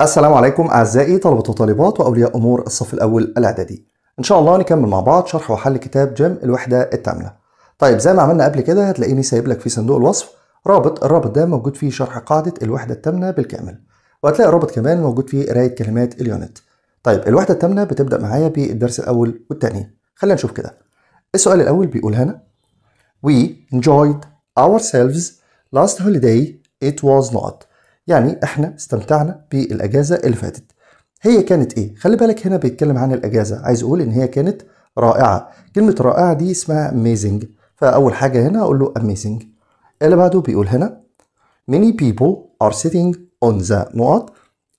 السلام عليكم أعزائي طلبة وطالبات وأولياء أمور الصف الأول الإعدادي إن شاء الله نكمل مع بعض شرح وحل كتاب جيم الوحدة الثامنة طيب زي ما عملنا قبل كده هتلاقيني سايب لك في صندوق الوصف رابط الرابط ده موجود فيه شرح قاعدة الوحدة الثامنة بالكامل وهتلاقي رابط كمان موجود فيه قراية كلمات اليونت طيب الوحدة الثامنة بتبدأ معايا بالدرس الأول والثاني خلينا نشوف كده السؤال الأول بيقول هنا We enjoyed ourselves last holiday it was not يعني احنا استمتعنا بالاجازه اللي فاتت هي كانت ايه خلي بالك هنا بيتكلم عن الاجازه عايز اقول ان هي كانت رائعه كلمه رائعه دي اسمها amazing فاول حاجه هنا اقول له amazing اللي بعده بيقول هنا many people are sitting on the نقط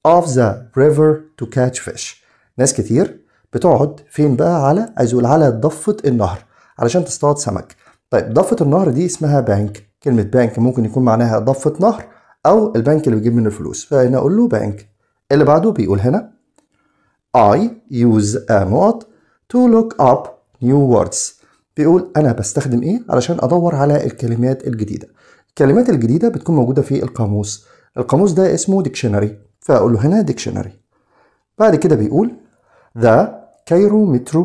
of the river to catch fish ناس كتير بتقعد فين بقى على عايز اقول على ضفه النهر علشان تصطاد سمك طيب ضفه النهر دي اسمها بانك كلمه بانك ممكن يكون معناها ضفه نهر او البنك اللي بيجيب منه الفلوس فهنا اقول له بنك اللي بعده بيقول هنا I use a what to look up new words بيقول انا بستخدم ايه علشان ادور على الكلمات الجديده الكلمات الجديده بتكون موجوده في القاموس القاموس ده اسمه ديكشنري فاقول له هنا ديكشنري بعد كده بيقول the Cairo metro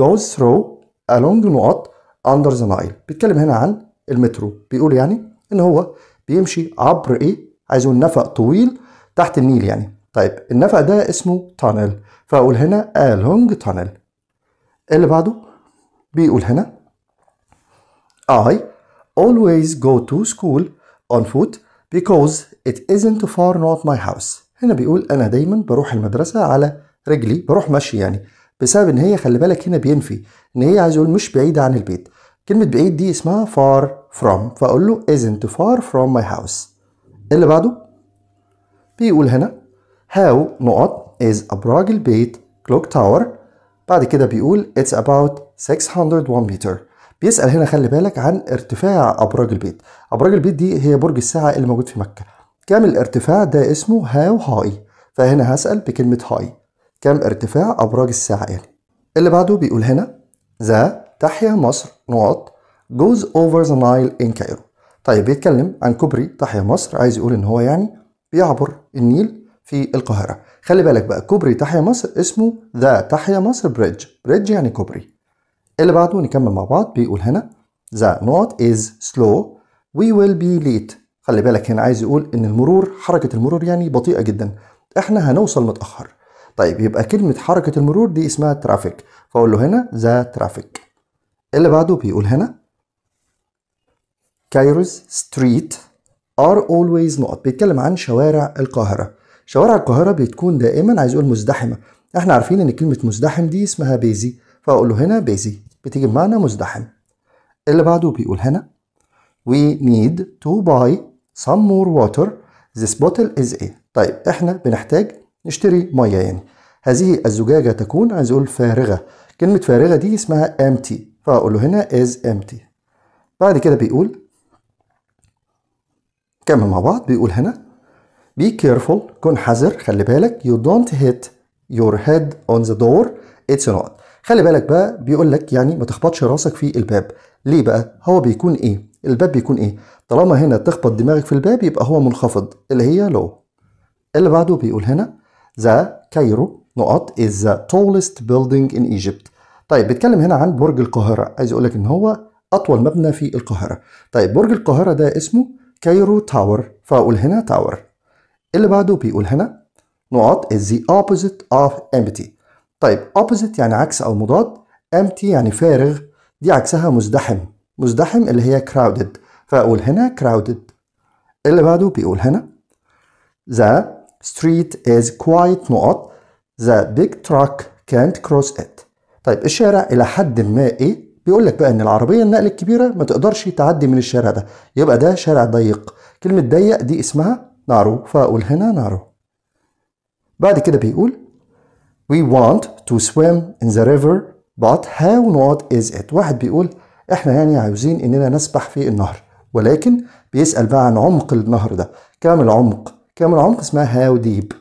goes through along نقط under the Nile بيتكلم هنا عن المترو بيقول يعني ان هو بيمشي عبر ايه عايز اقول نفق طويل تحت النيل يعني طيب النفق ده اسمه تانل فاقول هنا الونج تانل. اللي بعده بيقول هنا I always go to school on foot because it isn't far not my house هنا بيقول انا دايما بروح المدرسه على رجلي بروح مشي يعني بسبب ان هي خلي بالك هنا بينفي ان هي عايز اقول مش بعيده عن البيت كلمه بعيد دي اسمها far from فأقول له isn't far from my house اللي بعده بيقول هنا how نقط is أبراج البيت clock tower بعد كده بيقول it's about 601 متر بيسأل هنا خلي بالك عن ارتفاع أبراج البيت أبراج البيت دي هي برج الساعة اللي موجود في مكة كم الارتفاع ده اسمه هاو هاي فهنا هسأل بكلمة هاي كم ارتفاع أبراج الساعة يعني اللي بعده بيقول هنا ذا تحيا مصر نقط goes over the Nile in Cairo طيب بيتكلم عن كوبري تحيا مصر عايز يقول ان هو يعني بيعبر النيل في القاهرة خلي بالك بقى كوبري تحيا مصر اسمه ذا تحيا مصر بريدج بريدج يعني كوبري اللي بعده نكمل مع بعض بيقول هنا the نوت is slow we will be late خلي بالك هنا عايز يقول ان المرور حركة المرور يعني بطيئة جدا احنا هنوصل متأخر طيب يبقى كلمة حركة المرور دي اسمها ترافيك فأقول له هنا ذا ترافيك اللي بعده بيقول هنا كايروز ستريت ار اولويز نقط بيتكلم عن شوارع القاهره شوارع القاهره بتكون دائما عايز اقول مزدحمه احنا عارفين ان كلمه مزدحم دي اسمها بيزي فاقول له هنا بيزي بتيجي بمعنى مزدحم اللي بعده بيقول هنا we need to buy some more water this bottle is a طيب احنا بنحتاج نشتري ميه يعني هذه الزجاجة تكون عايز أقول فارغة كلمة فارغة دي اسمها empty فأقول له هنا is empty بعد كده بيقول كمل مع بعض بيقول هنا Be careful كن حذر خلي بالك You don't hit your head on the door It's not خلي بالك بقى بيقول لك يعني ما تخبطش راسك في الباب ليه بقى هو بيكون ايه الباب بيكون ايه طالما هنا تخبط دماغك في الباب يبقى هو منخفض اللي هي لو اللي بعده بيقول هنا ذا كايرو نقط is the tallest building in Egypt طيب بيتكلم هنا عن برج القاهرة عايز يقول لك ان هو اطول مبنى في القاهرة طيب برج القاهرة ده اسمه كايرو تاور فأقول هنا تاور اللي بعده بيقول هنا نقط is the opposite of empty طيب opposite يعني عكس أو مضاد empty يعني فارغ دي عكسها مزدحم مزدحم اللي هي crowded فأقول هنا crowded اللي بعده بيقول هنا the street is quiet نقط the big truck can't cross it طيب الشارع إلى حد ما إيه بيقول لك بقى ان العربيه النقل الكبيره ما تقدرش تعدي من الشارع ده يبقى ده شارع ضيق كلمه ضيق دي اسمها نارو فاقول هنا نارو بعد كده بيقول we want to swim in the river but how not is it واحد بيقول احنا يعني عاوزين اننا نسبح في النهر ولكن بيسأل بقى عن عمق النهر ده كام العمق كام العمق اسمها هاو ديب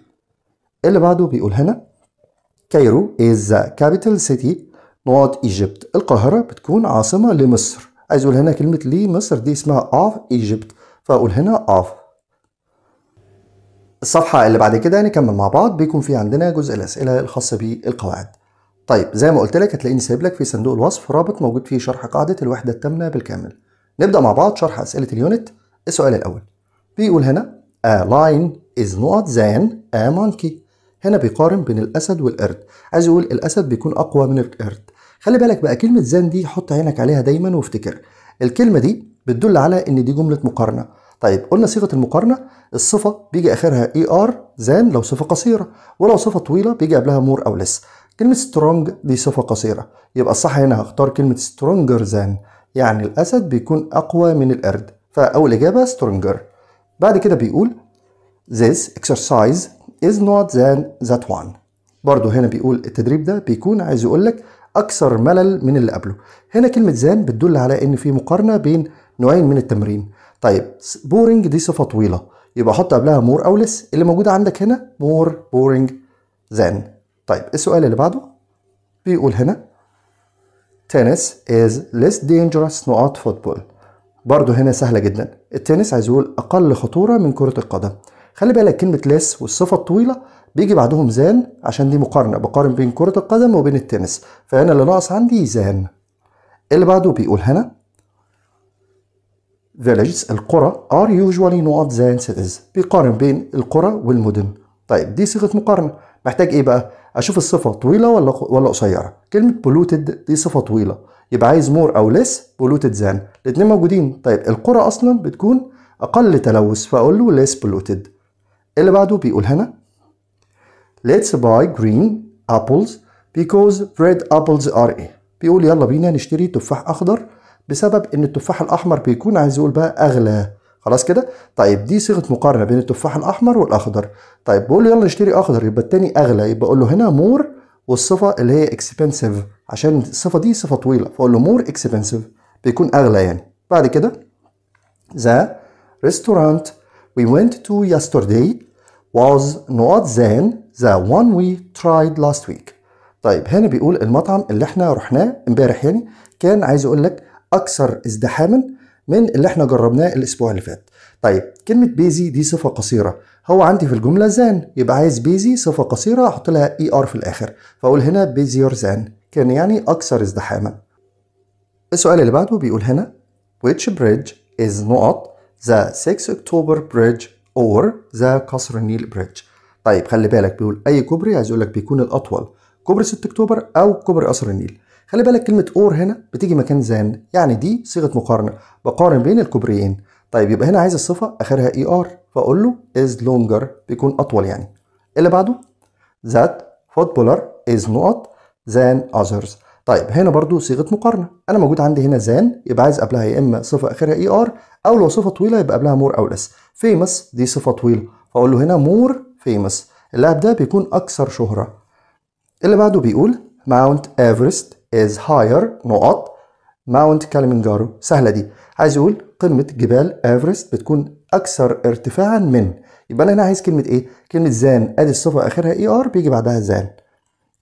اللي بعده بيقول هنا كايرو is the capital city نقط ايجيبت القاهره بتكون عاصمه لمصر عايز اقول هنا كلمه لي مصر دي اسمها اوف ايجيبت فاقول هنا اوف الصفحه اللي بعد كده نكمل مع بعض بيكون في عندنا جزء الاسئله الخاصه بالقواعد طيب زي ما قلت لك هتلاقيني سايب لك في صندوق الوصف رابط موجود فيه شرح قاعده الوحده الثامنه بالكامل نبدا مع بعض شرح اسئله اليونت السؤال الاول بيقول هنا a lion is not than a monkey هنا بيقارن بين الاسد والقرد عايز يقول الاسد بيكون اقوى من القرد خلي بالك بقى كلمه زان دي حط عينك عليها دايما وافتكر الكلمه دي بتدل على ان دي جمله مقارنه طيب قلنا صيغه المقارنه الصفه بيجي اخرها اي e ار زان لو صفه قصيره ولو صفه طويله بيجي قبلها مور او لس كلمه سترونج دي صفه قصيره يبقى الصح هنا هختار كلمه سترونجر زان يعني الاسد بيكون اقوى من القرد فاول اجابه سترونجر بعد كده بيقول this exercise is not than that one برضه هنا بيقول التدريب ده بيكون عايز يقول لك أكثر ملل من اللي قبله هنا كلمة زان بتدل على إن في مقارنة بين نوعين من التمرين طيب بورينج دي صفة طويلة يبقى أحط قبلها مور أو لس اللي موجودة عندك هنا مور بورينج زان طيب السؤال اللي بعده بيقول هنا تنس is less dangerous نقاط فوتبول برضه هنا سهلة جدا التنس عايز يقول أقل خطورة من كرة القدم خلي بالك كلمة less والصفة الطويلة بيجي بعدهم زان عشان دي مقارنة بقارن بين كرة القدم وبين التنس فهنا اللي ناقص عندي زان اللي بعده بيقول هنا villages القرى are usually not than cities بيقارن بين القرى والمدن طيب دي صيغة مقارنة محتاج ايه بقى اشوف الصفة طويلة ولا ولا قصيرة كلمة polluted دي صفة طويلة يبقى عايز more او less polluted than الاتنين موجودين طيب القرى اصلا بتكون اقل تلوث فاقول له less polluted اللي بعده بيقول هنا let's buy green apples because red apples are a بيقول يلا بينا نشتري تفاح اخضر بسبب ان التفاح الاحمر بيكون عايز يقول بقى اغلى خلاص كده طيب دي صيغه مقارنه بين التفاح الاحمر والاخضر طيب بقول له يلا نشتري اخضر يبقى التاني اغلى يبقى اقول له هنا مور والصفه اللي هي اكسبنسيف عشان الصفه دي صفه طويله فاقول له مور اكسبنسيف بيكون اغلى يعني بعد كده the restaurant we went to yesterday was not then the one we tried last week طيب هنا بيقول المطعم اللي احنا رحناه امبارح يعني كان عايز يقول لك اكثر ازدحاما من اللي احنا جربناه الاسبوع اللي فات طيب كلمة بيزي دي صفة قصيرة هو عندي في الجملة زان يبقى عايز بيزي صفة قصيرة احط لها اي e ار في الاخر فاقول هنا بيزيور زان كان يعني اكثر ازدحاما السؤال اللي بعده بيقول هنا which bridge is not the 6 October bridge or the قصر النيل bridge طيب خلي بالك بيقول اي كوبري عايز يقول لك بيكون الاطول كوبري 6 اكتوبر او كوبري قصر النيل خلي بالك كلمه اور هنا بتيجي مكان زان يعني دي صيغه مقارنه بقارن بين الكوبريين طيب يبقى هنا عايز الصفه اخرها اي e ار فاقول له از لونجر بيكون اطول يعني اللي بعده ذات فوتبولر از نوت زان اذرز طيب هنا برضو صيغه مقارنه انا موجود عندي هنا زان يبقى عايز قبلها يا اما صفه اخرها اي e ار او لو صفه طويله يبقى قبلها مور او لس فيمس دي صفه طويله فاقول له هنا مور famous اللاعب ده بيكون أكثر شهرة اللي بعده بيقول ماونت ايفرست از هاير نقط ماونت كليمنجارو سهلة دي عايز يقول قمة جبال ايفرست بتكون أكثر ارتفاعا من يبقى أنا هنا عايز كلمة إيه؟ كلمة زان أدي الصفة آخرها إي e آر بيجي بعدها زان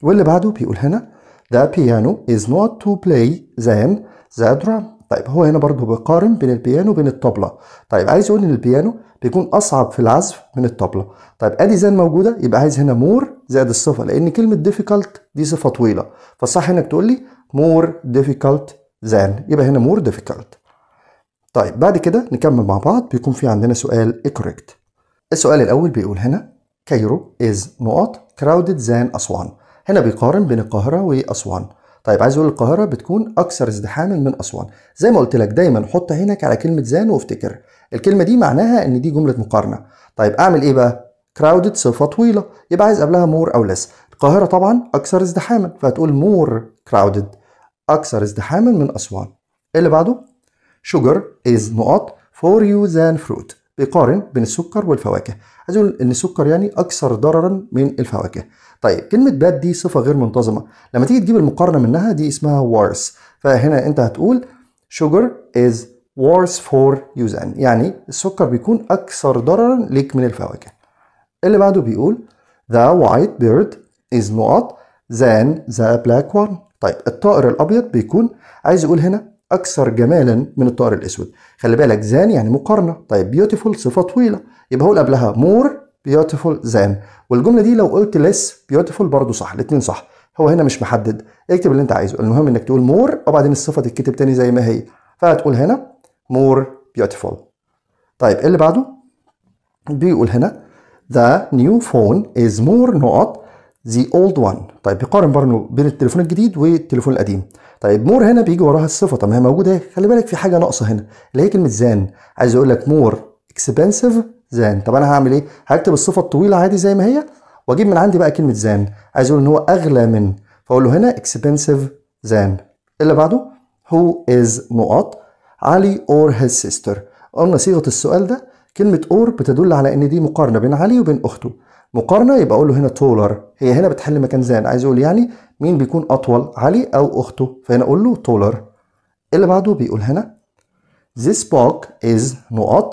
واللي بعده بيقول هنا The piano is not to play than the drum طيب هو هنا برضه بيقارن بين البيانو وبين الطبلة طيب عايز يقول إن البيانو بيكون اصعب في العزف من الطبله طيب ادي زين موجوده يبقى عايز هنا مور زائد الصفه لان كلمه difficult دي صفه طويله فالصح انك تقول لي مور difficult زان يبقى هنا مور difficult طيب بعد كده نكمل مع بعض بيكون في عندنا سؤال correct السؤال الاول بيقول هنا كايرو از نقط كراودد زان اسوان هنا بيقارن بين القاهره واسوان طيب عايز اقول القاهره بتكون اكثر ازدحاما من اسوان زي ما قلت لك دايما حط عينك على كلمه زان وافتكر الكلمة دي معناها إن دي جملة مقارنة طيب أعمل إيه بقى؟ crowded صفة طويلة يبقى عايز قبلها more أو less القاهرة طبعا أكثر ازدحاما فهتقول more crowded أكثر ازدحاما من أسوان اللي بعده sugar is نقط for you than fruit بيقارن بين السكر والفواكه عايز اقول ان السكر يعني اكثر ضررا من الفواكه طيب كلمه باد دي صفه غير منتظمه لما تيجي تجيب المقارنه منها دي اسمها worse فهنا انت هتقول sugar is worse for you than يعني السكر بيكون أكثر ضررا ليك من الفواكه اللي بعده بيقول the white bird is not than the black one طيب الطائر الأبيض بيكون عايز يقول هنا أكثر جمالا من الطائر الأسود خلي بالك زان يعني مقارنة طيب beautiful صفة طويلة يبقى هقول قبلها more beautiful than والجملة دي لو قلت less beautiful برضو صح الاتنين صح هو هنا مش محدد اكتب اللي انت عايزه المهم انك تقول more وبعدين الصفة تتكتب تاني زي ما هي فهتقول هنا more beautiful طيب إيه اللي بعده بيقول هنا the new phone is more نقط the old one طيب بيقارن برضه بين التليفون الجديد والتليفون القديم طيب مور هنا بيجي وراها الصفه طب ما هي موجوده خلي بالك في حاجه ناقصه هنا اللي هي كلمه زان عايز اقول لك مور اكسبنسيف زان طب انا هعمل ايه هكتب الصفه الطويله عادي زي ما هي واجيب من عندي بقى كلمه زان عايز اقول ان هو اغلى من فاقول له هنا اكسبنسيف زان اللي بعده هو از نقط علي اور هيز سيستر قلنا صيغه السؤال ده كلمه اور بتدل على ان دي مقارنه بين علي وبين اخته مقارنه يبقى اقول له هنا تولر هي هنا بتحل مكان زان عايز اقول يعني مين بيكون اطول علي او اخته فهنا اقول له تولر اللي بعده بيقول هنا this book is not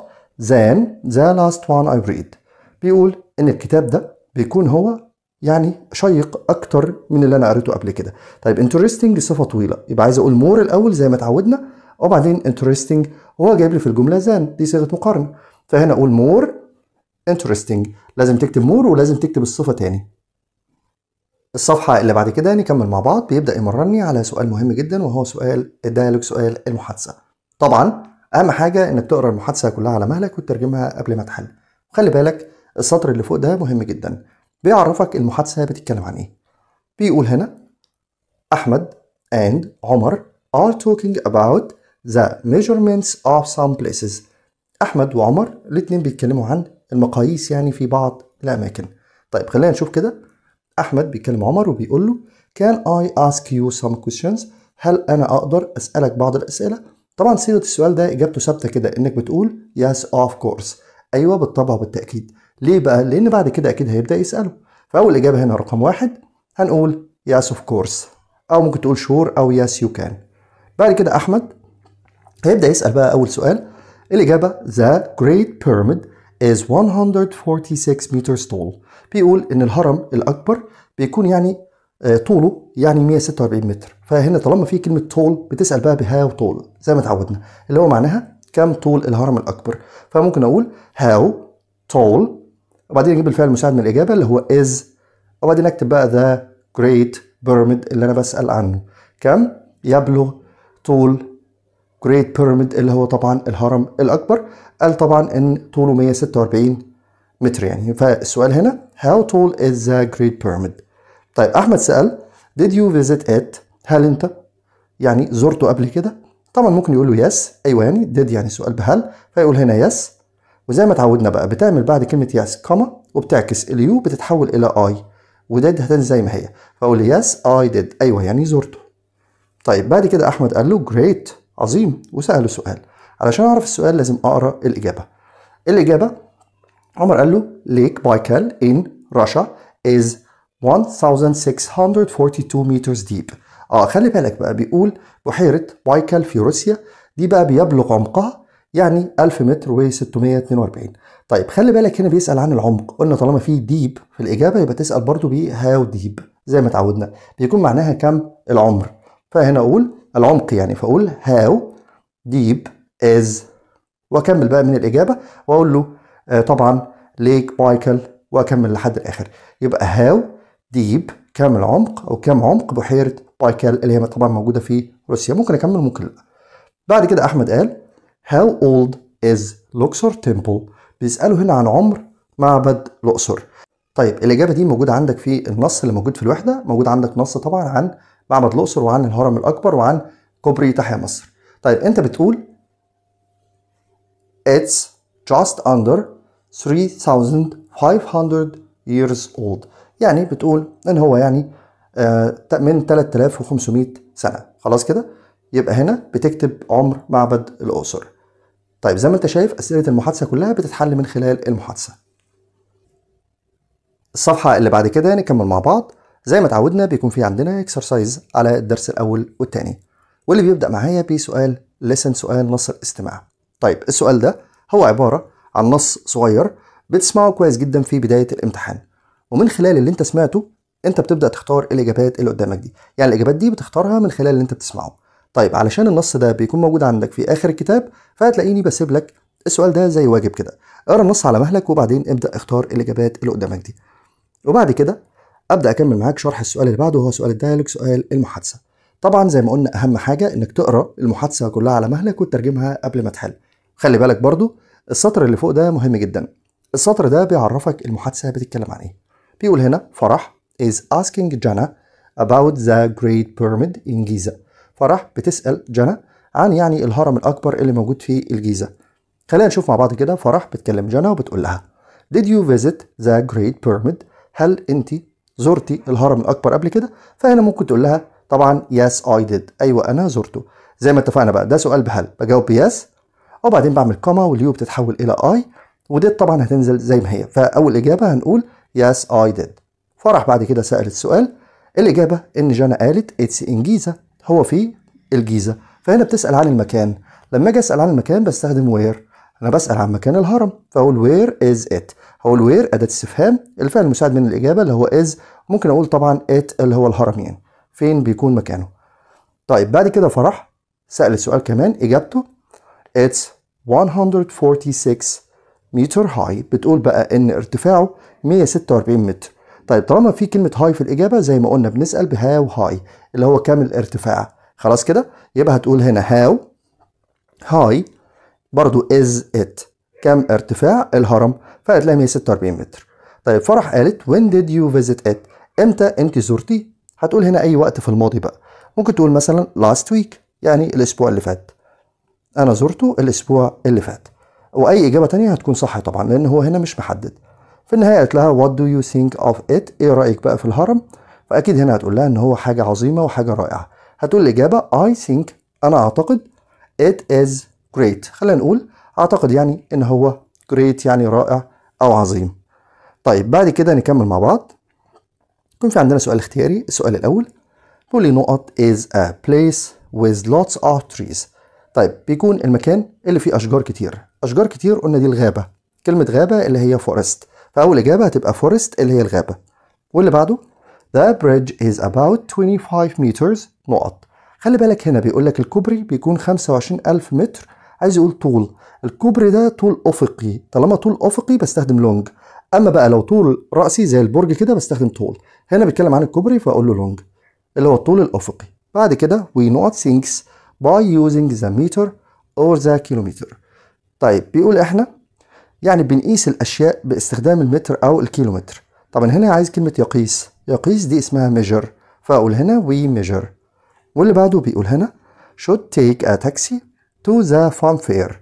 than the last one I read بيقول ان الكتاب ده بيكون هو يعني شيق اكتر من اللي انا قريته قبل كده طيب interesting صفه طويله يبقى عايز اقول more الاول زي ما اتعودنا وبعدين انترستنج هو جايب لي في الجمله زان دي صيغه مقارنه فهنا اقول مور انترستنج لازم تكتب مور ولازم تكتب الصفه تاني الصفحة اللي بعد كده نكمل مع بعض بيبدأ يمرني على سؤال مهم جدا وهو سؤال الديالوج سؤال المحادثة طبعا أهم حاجة إنك تقرأ المحادثة كلها على مهلك وتترجمها قبل ما تحل خلي بالك السطر اللي فوق ده مهم جدا بيعرفك المحادثة بتتكلم عن إيه بيقول هنا أحمد and عمر are talking about the measurements of some places احمد وعمر الاثنين بيتكلموا عن المقاييس يعني في بعض الاماكن طيب خلينا نشوف كده احمد بيكلم عمر وبيقول له can i ask you some questions هل انا اقدر اسالك بعض الاسئله طبعا صيغه السؤال ده اجابته ثابته كده انك بتقول yes of course ايوه بالطبع وبالتاكيد ليه بقى لان بعد كده اكيد هيبدا يساله فاول اجابه هنا رقم واحد هنقول yes of course او ممكن تقول شور او yes you can بعد كده احمد هيبدأ يسأل بقى أول سؤال الإجابة The Great Pyramid is 146 meters tall بيقول إن الهرم الأكبر بيكون يعني آه، طوله يعني 146 متر فهنا طالما في كلمة طول بتسأل بقى بهاو طول زي ما اتعودنا اللي هو معناها كم طول الهرم الأكبر فممكن أقول هاو tall وبعدين أجيب الفعل المساعد من الإجابة اللي هو is وبعدين أكتب بقى the great pyramid اللي أنا بسأل عنه كم يبلغ طول جريت بيراميد اللي هو طبعا الهرم الاكبر قال طبعا ان طوله 146 متر يعني فالسؤال هنا how tall is the great pyramid طيب احمد سال did you visit it هل انت يعني زرته قبل كده طبعا ممكن يقول له يس ايوه يعني did يعني سؤال بهل فيقول هنا يس وزي ما اتعودنا بقى بتعمل بعد كلمه يس كما وبتعكس اليو بتتحول الى اي وديد هتنزل زي ما هي فاقول يس اي ديد ايوه يعني زرته طيب بعد كده احمد قال له جريت عظيم وسأله سؤال علشان أعرف السؤال لازم أقرأ الإجابة الإجابة عمر قال له ليك بايكال إن رشا إز 1642 meters deep اه خلي بالك بقى بيقول بحيرة بايكال في روسيا دي بقى بيبلغ عمقها يعني 1000 متر و642 طيب خلي بالك هنا بيسأل عن العمق قلنا طالما في ديب في الإجابة يبقى تسأل برضو بيه هاو ديب زي ما اتعودنا بيكون معناها كم العمر فهنا أقول العمق يعني فأقول هاو ديب از وأكمل بقى من الإجابة وأقول له آه، طبعا ليك بايكل وأكمل لحد الآخر يبقى هاو ديب كم العمق أو كم عمق بحيرة بايكل اللي هي طبعا موجودة في روسيا ممكن أكمل ممكن لأ بعد كده أحمد قال هاو اولد از لوكسور تمبل بيسأله هنا عن عمر معبد الأقصر طيب الإجابة دي موجودة عندك في النص اللي موجود في الوحدة موجود عندك نص طبعا عن معبد الاقصر وعن الهرم الاكبر وعن كوبري تحيا مصر طيب انت بتقول it's just under 3500 years old يعني بتقول ان هو يعني آه، من 3500 سنه خلاص كده يبقى هنا بتكتب عمر معبد الاقصر طيب زي ما انت شايف اسئله المحادثه كلها بتتحل من خلال المحادثه الصفحه اللي بعد كده نكمل يعني مع بعض زي ما اتعودنا بيكون في عندنا اكسرسايز على الدرس الاول والثاني واللي بيبدا معايا بسؤال لسن سؤال نص الاستماع طيب السؤال ده هو عباره عن نص صغير بتسمعه كويس جدا في بدايه الامتحان ومن خلال اللي انت سمعته انت بتبدا تختار الاجابات اللي قدامك دي يعني الاجابات دي بتختارها من خلال اللي انت بتسمعه طيب علشان النص ده بيكون موجود عندك في اخر الكتاب فهتلاقيني بسيب لك السؤال ده زي واجب كده اقرا النص على مهلك وبعدين ابدا اختار الاجابات اللي قدامك دي وبعد كده ابدا اكمل معاك شرح السؤال اللي بعده وهو سؤال الدايلوج سؤال المحادثه طبعا زي ما قلنا اهم حاجه انك تقرا المحادثه كلها على مهلك وتترجمها قبل ما تحل خلي بالك برضو السطر اللي فوق ده مهم جدا السطر ده بيعرفك المحادثه بتتكلم عن ايه بيقول هنا فرح is asking Jana about the Great Pyramid in Giza فرح بتسال جانا عن يعني الهرم الاكبر اللي موجود في الجيزه خلينا نشوف مع بعض كده فرح بتكلم جانا وبتقول لها Did you visit the Great Pyramid؟ هل أنت زرتي الهرم الاكبر قبل كده فهنا ممكن تقول لها طبعا يس اي ديد ايوه انا زرته زي ما اتفقنا بقى ده سؤال بهل بجاوب بيس وبعدين بعمل كوما واليو بتتحول الى اي ودي طبعا هتنزل زي ما هي فاول اجابه هنقول يس اي ديد فرح بعد كده سال السؤال الاجابه ان جانا قالت اتس ان جيزه هو في الجيزه فهنا بتسال عن المكان لما اجي اسال عن المكان بستخدم وير انا بسال عن مكان الهرم فاقول وير از ات هقول وير اداه استفهام الفعل المساعد من الاجابه اللي هو از ممكن اقول طبعا ات اللي هو الهرمين يعني. فين بيكون مكانه طيب بعد كده فرح سأل السؤال كمان اجابته اتس 146 متر هاي بتقول بقى ان ارتفاعه 146 متر طيب طالما في كلمة هاي في الإجابة زي ما قلنا بنسأل بهاو هاي اللي هو كام الارتفاع خلاص كده يبقى هتقول هنا هاو هاي برضو از ات كام ارتفاع الهرم فهتلاقي 146 متر طيب فرح قالت when did you visit it امتى انت زرتي هتقول هنا اي وقت في الماضي بقى ممكن تقول مثلا last week يعني الاسبوع اللي فات انا زرته الاسبوع اللي فات واي اجابه تانية هتكون صح طبعا لان هو هنا مش محدد في النهايه قالت لها what do you think of it ايه رايك بقى في الهرم فاكيد هنا هتقول لها ان هو حاجه عظيمه وحاجه رائعه هتقول الاجابه I think انا اعتقد it is great خلينا نقول اعتقد يعني ان هو great يعني رائع او عظيم طيب بعد كده نكمل مع بعض يكون في عندنا سؤال اختياري السؤال الأول بولي نقط is a place with lots of trees طيب بيكون المكان اللي فيه أشجار كتير أشجار كتير قلنا دي الغابة كلمة غابة اللي هي forest فأول إجابة هتبقى forest اللي هي الغابة واللي بعده The bridge is about 25 meters نقط خلي بالك هنا بيقول لك الكوبري بيكون 25000 متر عايز يقول طول الكوبري ده طول أفقي طالما طول أفقي بستخدم لونج اما بقى لو طول راسي زي البرج كده بستخدم طول هنا بيتكلم عن الكوبري فاقول له لونج اللي هو الطول الافقي بعد كده we not things by using the meter or the kilometer طيب بيقول احنا يعني بنقيس الاشياء باستخدام المتر او الكيلومتر طبعا هنا عايز كلمه يقيس يقيس دي اسمها ميجر فاقول هنا we measure واللي بعده بيقول هنا should take a taxi to the farm fair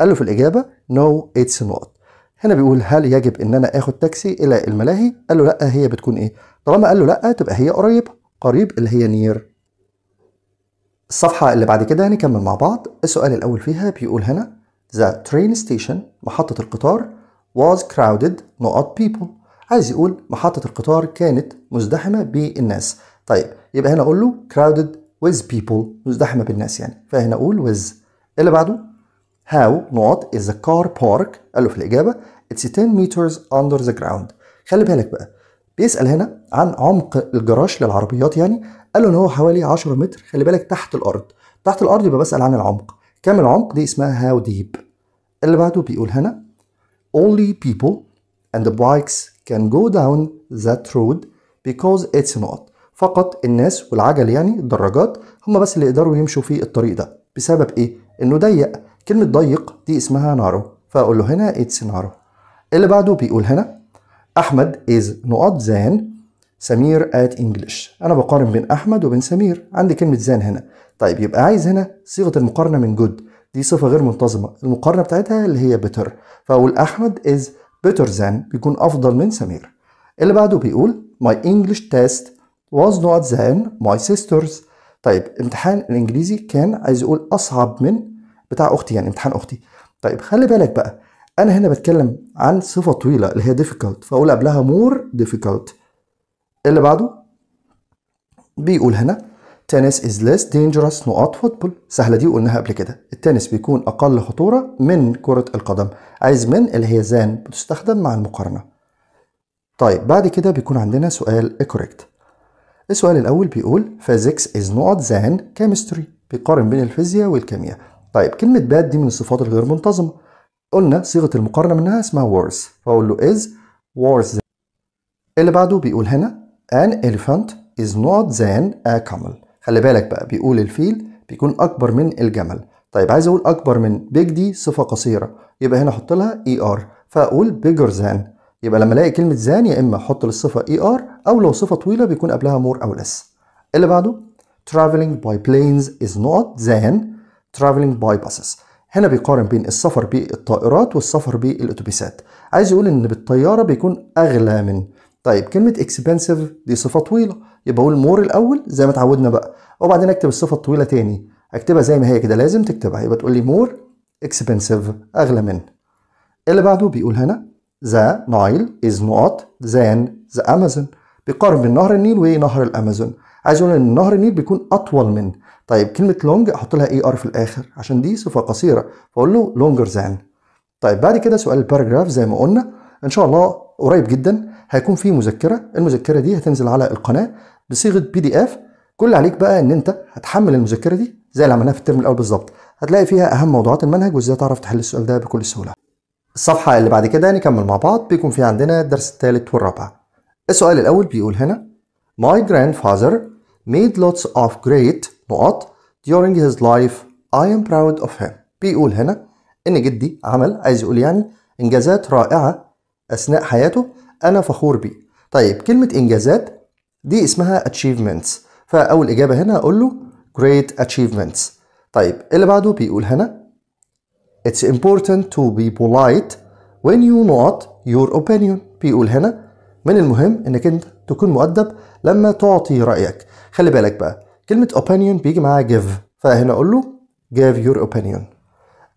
قال له في الاجابه no it's not هنا بيقول هل يجب ان انا اخد تاكسي الى الملاهي قال له لا هي بتكون ايه طالما قال له لا تبقى هي قريبه قريب اللي هي نير الصفحه اللي بعد كده هنكمل يعني مع بعض السؤال الاول فيها بيقول هنا the train station محطه القطار was crowded not people عايز يقول محطه القطار كانت مزدحمه بالناس طيب يبقى هنا اقول له crowded with people مزدحمه بالناس يعني فهنا اقول with اللي بعده هاو نوت از كار بارك قال له في الاجابه اتس 10 مترز اندر ذا جراوند خلي بالك بقى بيسال هنا عن عمق الجراج للعربيات يعني قال له ان هو حوالي 10 متر خلي بالك تحت الارض تحت الارض يبقى بسال عن العمق كم العمق دي اسمها هاو ديب اللي بعده بيقول هنا only people and the bikes can go down that road because it's not فقط الناس والعجل يعني الدراجات هم بس اللي يقدروا يمشوا في الطريق ده بسبب ايه انه ضيق كلمة ضيق دي اسمها نارو فأقول له هنا اتس نارو اللي بعده بيقول هنا أحمد از نقط زان سمير ات انجلش أنا بقارن بين أحمد وبين سمير عندي كلمة زان هنا طيب يبقى عايز هنا صيغة المقارنة من جود دي صفة غير منتظمة المقارنة بتاعتها اللي هي بتر فأقول أحمد از بيتر زان بيكون أفضل من سمير اللي بعده بيقول my English test was not than my sisters طيب امتحان الإنجليزي كان عايز يقول أصعب من بتاع اختي يعني امتحان اختي طيب خلي بالك بقى انا هنا بتكلم عن صفه طويله اللي هي difficult فاقول قبلها more difficult اللي بعده بيقول هنا تنس is less dangerous نقاط فوتبول سهله دي قلناها قبل كده التنس بيكون اقل خطوره من كره القدم عايز من اللي هي زان بتستخدم مع المقارنه طيب بعد كده بيكون عندنا سؤال correct السؤال الاول بيقول physics is not than chemistry بيقارن بين الفيزياء والكيمياء طيب كلمة باد دي من الصفات الغير منتظمة قلنا صيغة المقارنة منها اسمها worse فأقول له is worse than اللي بعده بيقول هنا an elephant is not than a camel خلي بالك بقى بيقول الفيل بيكون أكبر من الجمل طيب عايز أقول أكبر من big دي صفة قصيرة يبقى هنا أحط لها er فأقول bigger than يبقى لما ألاقي كلمة than يا إما أحط للصفة er أو لو صفة طويلة بيكون قبلها more أو less اللي بعده traveling by planes is not than traveling by buses هنا بيقارن بين السفر بالطائرات والسفر بالاتوبيسات عايز يقول ان بالطياره بيكون اغلى من طيب كلمه اكسبنسيف دي صفه طويله يبقى اقول مور الاول زي ما اتعودنا بقى وبعدين اكتب الصفه الطويله تاني اكتبها زي ما هي كده لازم تكتبها يبقى تقول لي مور اكسبنسيف اغلى من اللي بعده بيقول هنا ذا نايل از نوت ذان ذا امازون بيقارن بين نهر النيل ونهر الامازون عايز اقول ان نهر النيل بيكون اطول من طيب كلمه لونج احط لها اي ار في الاخر عشان دي صفه قصيره فاقول له لونجر ذان طيب بعد كده سؤال الباراجراف زي ما قلنا ان شاء الله قريب جدا هيكون في مذكره المذكره دي هتنزل على القناه بصيغه بي دي اف كل عليك بقى ان انت هتحمل المذكره دي زي اللي عملناها في الترم الاول بالظبط هتلاقي فيها اهم موضوعات المنهج وازاي تعرف تحل السؤال ده بكل سهوله الصفحه اللي بعد كده نكمل مع بعض بيكون في عندنا الدرس الثالث والرابع السؤال الاول بيقول هنا My grandfather made lots of great نقط during his life. I am proud of him. بيقول هنا إن جدي عمل عايز يقول يعني إنجازات رائعة أثناء حياته أنا فخور بيه. طيب كلمة إنجازات دي اسمها achievements فأول إجابة هنا أقول له great achievements. طيب اللي بعده بيقول هنا It's important to be polite when you not your opinion. بيقول هنا من المهم انك انت تكون مؤدب لما تعطي رايك خلي بالك بقى كلمه opinion بيجي معاها give فهنا اقول له give your opinion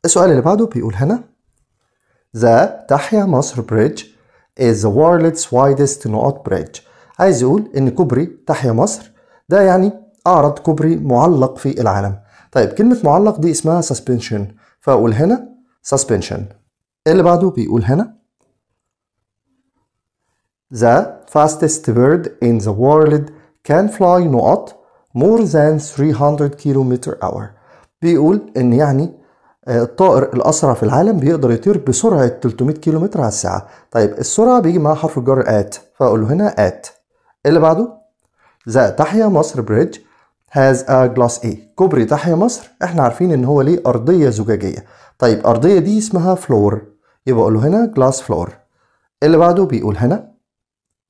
السؤال اللي بعده بيقول هنا The تحيا مصر بريدج is the world's widest not بريدج عايز يقول ان كوبري تحيا مصر ده يعني اعرض كوبري معلق في العالم طيب كلمة معلق دي اسمها suspension فاقول هنا suspension اللي بعده بيقول هنا The fastest bird in the world can fly نقط more than 300 km hour بيقول ان يعني آه، الطائر الاسرع في العالم بيقدر يطير بسرعه 300 كم على الساعه طيب السرعه بيجي مع حرف الجر ات فاقول له هنا ات اللي بعده ذا تحيا مصر بريدج هاز ا جلاس اي كوبري تحيا مصر احنا عارفين ان هو ليه ارضيه زجاجيه طيب ارضيه دي اسمها فلور يبقى اقول له هنا جلاس فلور اللي بعده بيقول هنا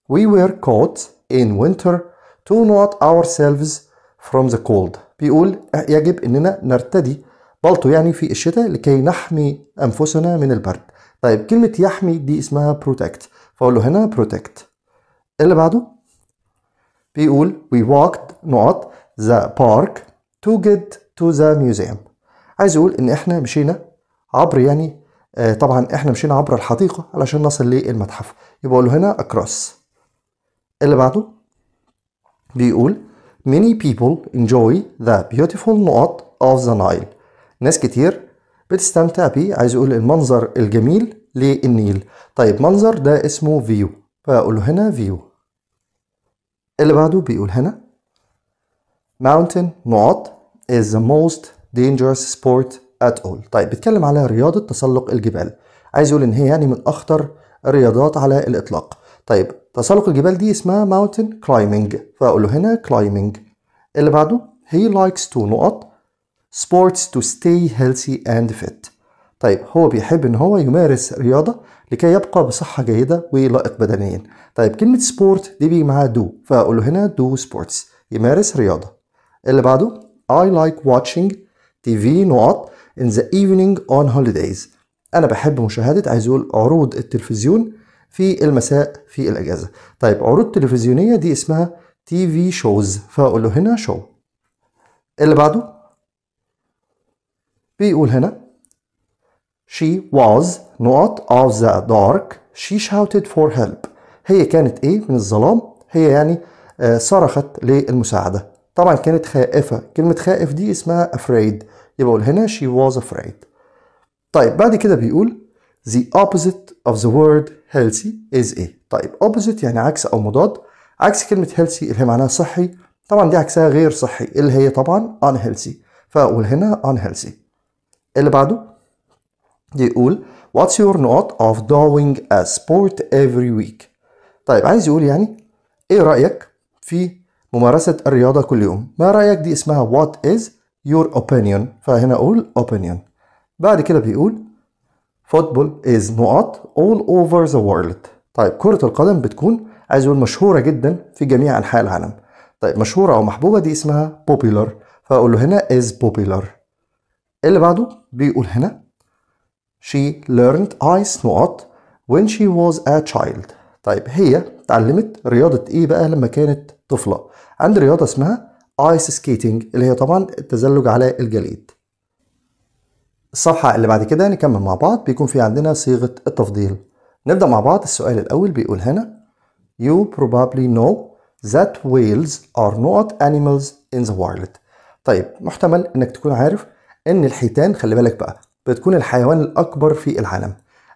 We were caught in winter to not ourselves from the cold بيقول يجب اننا نرتدي بلطو يعني في الشتاء لكي نحمي انفسنا من البرد طيب كلمة يحمي دي اسمها protect فأقول له هنا protect اللي بعده بيقول we walked not the park to get to the museum عايز يقول ان احنا مشينا عبر يعني آه، طبعا احنا مشينا عبر الحديقة علشان نصل للمتحف يبقى أقول له هنا across اللي بعده بيقول many people enjoy the beautiful نقط of the Nile ناس كتير بتستمتع بيه عايز يقول المنظر الجميل للنيل طيب منظر ده اسمه فيو فأقول له هنا فيو اللي بعده بيقول هنا mountain نقط is the most dangerous sport at all طيب بيتكلم على رياضة تسلق الجبال عايز يقول إن هي يعني من أخطر الرياضات على الإطلاق طيب تسلق الجبال دي اسمها ماونتن كلايمنج فأقول له هنا كلايمنج اللي بعده هي لايكس تو نقط سبورتس تو ستاي هيلثي اند فيت طيب هو بيحب ان هو يمارس رياضة لكي يبقى بصحة جيدة ولائق بدنيا طيب كلمة سبورت دي بيجي معاها دو فأقول له هنا دو سبورتس يمارس رياضة اللي بعده I like watching TV نقط in the evening on holidays أنا بحب مشاهدة عايز اقول عروض التلفزيون في المساء في الأجازة طيب عروض تلفزيونية دي اسمها تي في شوز فأقول له هنا شو اللي بعده بيقول هنا she was not of the dark she shouted for help هي كانت ايه من الظلام هي يعني آه، صرخت للمساعدة طبعا كانت خائفة كلمة خائف دي اسمها afraid يبقى اقول هنا she was afraid طيب بعد كده بيقول The opposite of the word healthy is a طيب opposite يعني عكس أو مضاد عكس كلمة healthy اللي هي معناها صحي طبعا دي عكسها غير صحي اللي هي طبعا unhealthy فأقول هنا unhealthy اللي بعده يقول What's your note of doing a sport every week طيب عايز يقول يعني ايه رأيك في ممارسة الرياضة كل يوم ما رأيك دي اسمها what is your opinion فهنا أقول opinion بعد كده بيقول فوتبول از نقط all over the world طيب كرة القدم بتكون عايز اقول مشهورة جدا في جميع انحاء العالم طيب مشهورة او محبوبة دي اسمها popular فاقول له هنا is popular اللي بعده بيقول هنا she learned ice نقط when she was a child طيب هي اتعلمت رياضة ايه بقى لما كانت طفلة عند رياضة اسمها ايس سكيتنج اللي هي طبعا التزلج على الجليد الصفحة اللي بعد كده نكمل مع بعض بيكون في عندنا صيغة التفضيل نبدأ مع بعض السؤال الأول بيقول هنا You probably know that whales are not animals in the wild طيب محتمل انك تكون عارف ان الحيتان خلي بالك بقى بتكون الحيوان الاكبر في العالم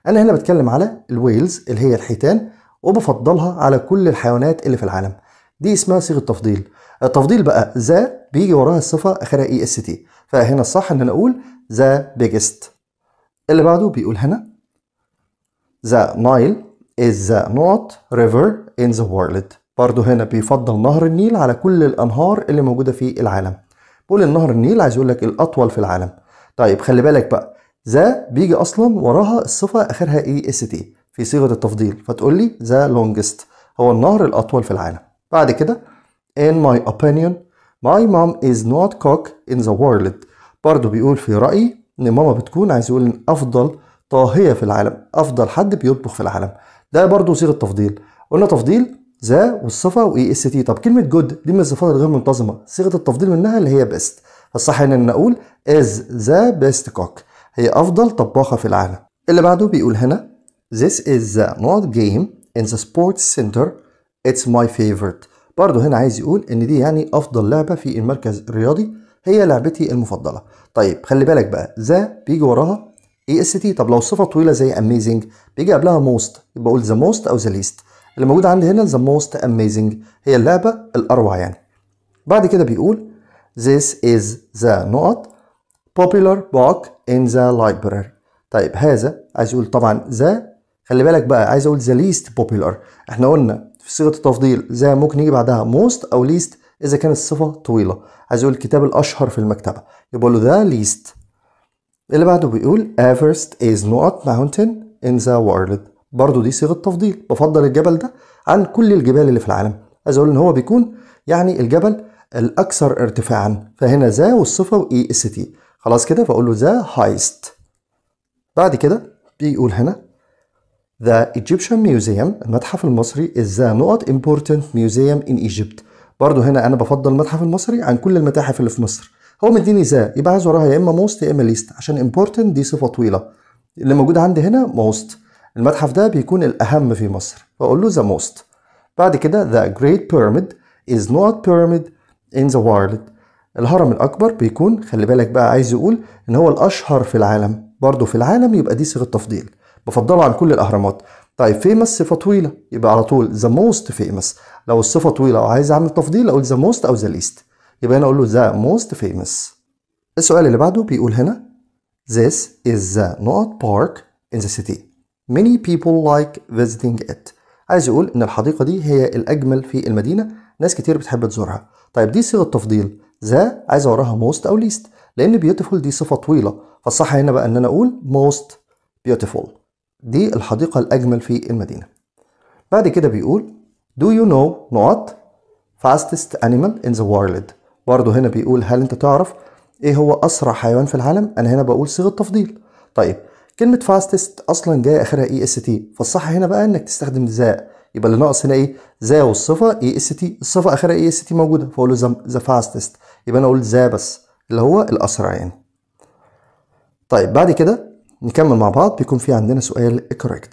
انا هنا بتكلم على الويلز اللي هي الحيتان وبفضلها على كل الحيوانات اللي في العالم دي اسمها صيغه تفضيل التفضيل بقى ذا بيجي وراها الصفه اخرها اي اس تي فهنا الصح ان انا اقول the biggest اللي بعده بيقول هنا the Nile is the not river in the world برضه هنا بيفضل نهر النيل على كل الانهار اللي موجوده في العالم بقول النهر النيل عايز يقول لك الاطول في العالم طيب خلي بالك بقى ذا بيجي اصلا وراها الصفه اخرها اي اس تي في صيغه التفضيل فتقول لي ذا لونجست هو النهر الاطول في العالم بعد كده in my opinion my mom is not cook in the world برضه بيقول في رأيي إن ماما بتكون عايز يقول إن أفضل طاهية في العالم أفضل حد بيطبخ في العالم ده برضه صيغة تفضيل قلنا تفضيل ذا والصفة وإي اس تي طب كلمة جود دي من الصفات الغير منتظمة صيغة التفضيل منها اللي هي بيست فالصح إن نقول از ذا بيست كوك هي أفضل طباخة في العالم اللي بعده بيقول هنا This is not game in the sports center it's my favorite برضه هنا عايز يقول ان دي يعني افضل لعبه في المركز الرياضي هي لعبتي المفضله طيب خلي بالك بقى ذا بيجي وراها اي اس تي طب لو الصفه طويله زي اميزنج بيجي قبلها موست يبقى اقول ذا موست او ذا ليست اللي موجود عندي هنا ذا موست اميزنج هي اللعبه الاروع يعني بعد كده بيقول this is the نقط popular book in the library طيب هذا عايز يقول طبعا ذا خلي بالك بقى عايز اقول ذا ليست popular احنا قلنا في صيغه التفضيل ذا ممكن يجي بعدها موست او ليست اذا كان الصفه طويله عايز يقول الكتاب الاشهر في المكتبه يبقى له ذا ليست اللي بعده بيقول Everest is not mountain in the world برضه دي صيغه تفضيل بفضل الجبل ده عن كل الجبال اللي في العالم عايز اقول ان هو بيكون يعني الجبل الاكثر ارتفاعا فهنا ذا والصفه واي اس تي خلاص كده فاقول له ذا هايست بعد كده بيقول هنا The Egyptian Museum المتحف المصري is the not important museum in Egypt برضه هنا انا بفضل المتحف المصري عن كل المتاحف اللي في مصر هو مديني ذا يبقى عايز وراها يا اما موست يا اما ليست عشان امبورتنت دي صفه طويله اللي موجود عندي هنا موست المتحف ده بيكون الاهم في مصر فاقول له ذا موست بعد كده ذا جريت بيراميد از نوت بيراميد ان ذا وورلد الهرم الاكبر بيكون خلي بالك بقى عايز يقول ان هو الاشهر في العالم برضه في العالم يبقى دي صيغه تفضيل بفضله عن كل الاهرامات طيب فيمس صفه طويله يبقى على طول ذا موست فيمس لو الصفه طويله او عايز اعمل تفضيل اقول ذا موست او ذا ليست يبقى هنا اقول له ذا موست فيمس السؤال اللي بعده بيقول هنا This is the not park in the city many people like visiting it عايز يقول ان الحديقه دي هي الاجمل في المدينه ناس كتير بتحب تزورها طيب دي صيغه تفضيل ذا عايز وراها موست او ليست لان بيوتيفول دي صفه طويله فالصح هنا بقى ان انا اقول موست بيوتيفول دي الحديقه الاجمل في المدينه بعد كده بيقول Do you know not fastest animal in the world برضه هنا بيقول هل انت تعرف ايه هو اسرع حيوان في العالم انا هنا بقول صيغه تفضيل طيب كلمه fastest اصلا جايه اخرها اي اس تي فالصح هنا بقى انك تستخدم ذا يبقى اللي ناقص هنا ايه ذا والصفه اي اس تي الصفه اخرها اي اس تي موجوده فاقول له ذا fastest يبقى انا اقول ذا بس اللي هو الاسرع يعني طيب بعد كده نكمل مع بعض بيكون في عندنا سؤال correct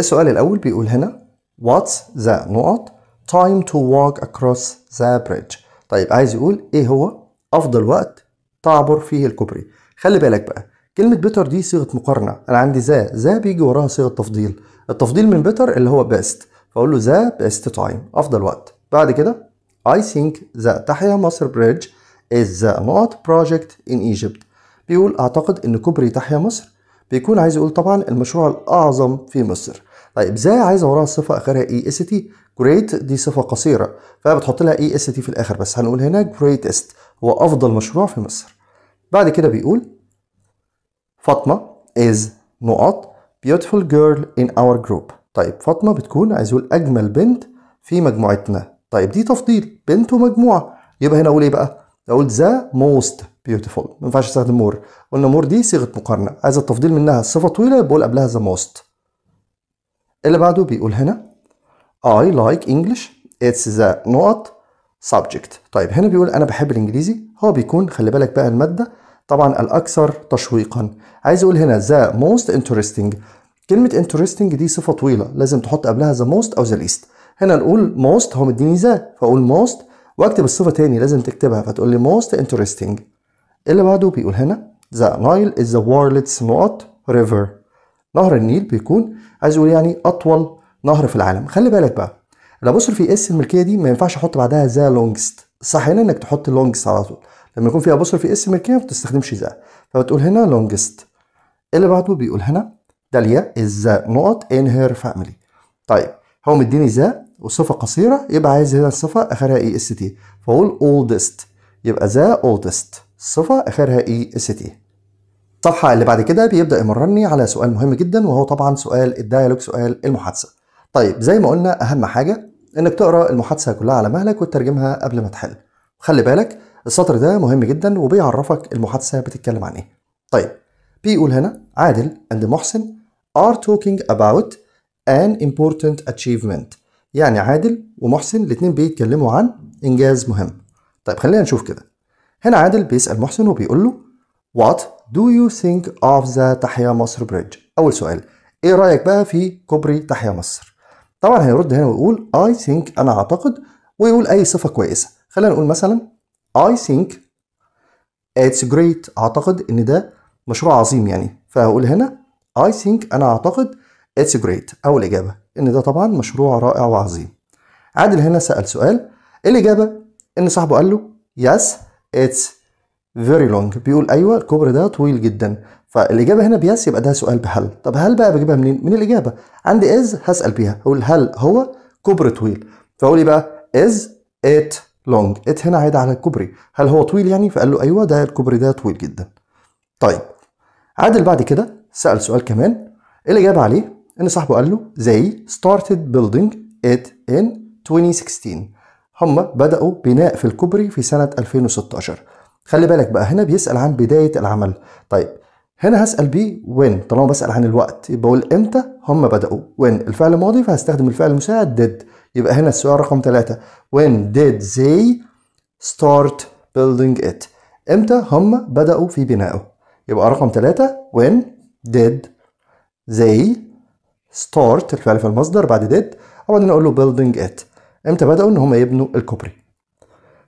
السؤال الاول بيقول هنا What's the نقط time to walk across the bridge طيب عايز يقول ايه هو افضل وقت تعبر فيه الكوبري خلي بالك بقى كلمة بيتر دي صيغة مقارنة أنا عندي ذا ذا بيجي وراها صيغة تفضيل التفضيل من بيتر اللي هو بيست فأقول له ذا بيست تايم أفضل وقت بعد كده I think the تحيا مصر بريدج is the not project in Egypt بيقول أعتقد إن كوبري تحيا مصر بيكون عايز يقول طبعا المشروع الأعظم في مصر طيب ازاي عايز وراها صفه اخرها اي اس تي جريت دي صفه قصيره فبتحط لها اي اس تي في الاخر بس هنقول هنا جريتست هو افضل مشروع في مصر بعد كده بيقول فاطمه از نقط beautiful girl in our group طيب فاطمه بتكون عايز اقول اجمل بنت في مجموعتنا طيب دي تفضيل بنت ومجموعه يبقى هنا اقول ايه بقى اقول ذا موست بيوتيفول ما ينفعش استخدم مور قلنا مور دي صيغه مقارنه عايز التفضيل منها الصفه طويله بقول قبلها ذا موست اللي بعده بيقول هنا I like English it's the not subject طيب هنا بيقول أنا بحب الإنجليزي هو بيكون خلي بالك بقى المادة طبعا الأكثر تشويقا عايز أقول هنا the most interesting كلمة interesting دي صفة طويلة لازم تحط قبلها the most أو the least هنا نقول most هو مديني ذا فأقول most واكتب الصفة تاني لازم تكتبها فتقول لي most interesting اللي بعده بيقول هنا the Nile is the world's not river نهر النيل بيكون عايز اقول يعني اطول نهر في العالم خلي بالك بقى في اس الملكيه دي ما ينفعش احط بعدها ذا لونجست الصح هنا انك تحط لونجست على طول لما يكون في اس ملكيه ما بتستخدمش ذا فبتقول هنا لونجست اللي بعده بيقول هنا داليا ذا نقط ان هير فاميلي طيب هو مديني ذا وصفه قصيره يبقى عايز هنا الصفه اخرها اي اس تي فاقول اولدست يبقى ذا اولدست الصفه اخرها اي اس تي الصفحة اللي بعد كده بيبدأ يمرني على سؤال مهم جدا وهو طبعا سؤال الديالوج سؤال المحادثة طيب زي ما قلنا أهم حاجة إنك تقرأ المحادثة كلها على مهلك وتترجمها قبل ما تحل خلي بالك السطر ده مهم جدا وبيعرفك المحادثة بتتكلم عن إيه طيب بيقول هنا عادل and محسن are talking about an important achievement يعني عادل ومحسن الاتنين بيتكلموا عن إنجاز مهم طيب خلينا نشوف كده هنا عادل بيسأل محسن وبيقول له What Do you think of the تحيا مصر بريدج؟ أول سؤال إيه رأيك بقى في كوبري تحيا مصر طبعا هيرد هنا ويقول I think أنا أعتقد ويقول أي صفة كويسة خلينا نقول مثلا I think it's great أعتقد إن ده مشروع عظيم يعني فهقول هنا I think أنا أعتقد it's great أول إجابة إن ده طبعا مشروع رائع وعظيم عادل هنا سأل سؤال الإجابة إن صاحبه قال له yes it's very long بيقول ايوه الكوبري ده طويل جدا فالاجابه هنا بيس يبقى ده سؤال بهل طب هل بقى بجيبها منين من الاجابه عندي از هسال بيها اقول هل هو كوبري طويل فاقول إيه بقى از ات لونج ات هنا عايد على الكوبري هل هو طويل يعني فقال له ايوه ده الكوبري ده طويل جدا طيب عادل بعد كده سال سؤال كمان إيه الاجابه عليه ان صاحبه قال له زي started building it in 2016 هم بدأوا بناء في الكوبري في سنة 2016 خلي بالك بقى هنا بيسأل عن بداية العمل طيب هنا هسأل بيه وين طالما بسأل عن الوقت يبقى بقول امتى هم بدأوا وين الفعل الماضي فهستخدم الفعل المساعد ديد يبقى هنا السؤال رقم ثلاثة when did they start building it امتى هم بدأوا في بنائه يبقى رقم ثلاثة when did they start الفعل في المصدر بعد did أولا اقول له building it امتى بدأوا ان هم يبنوا الكوبري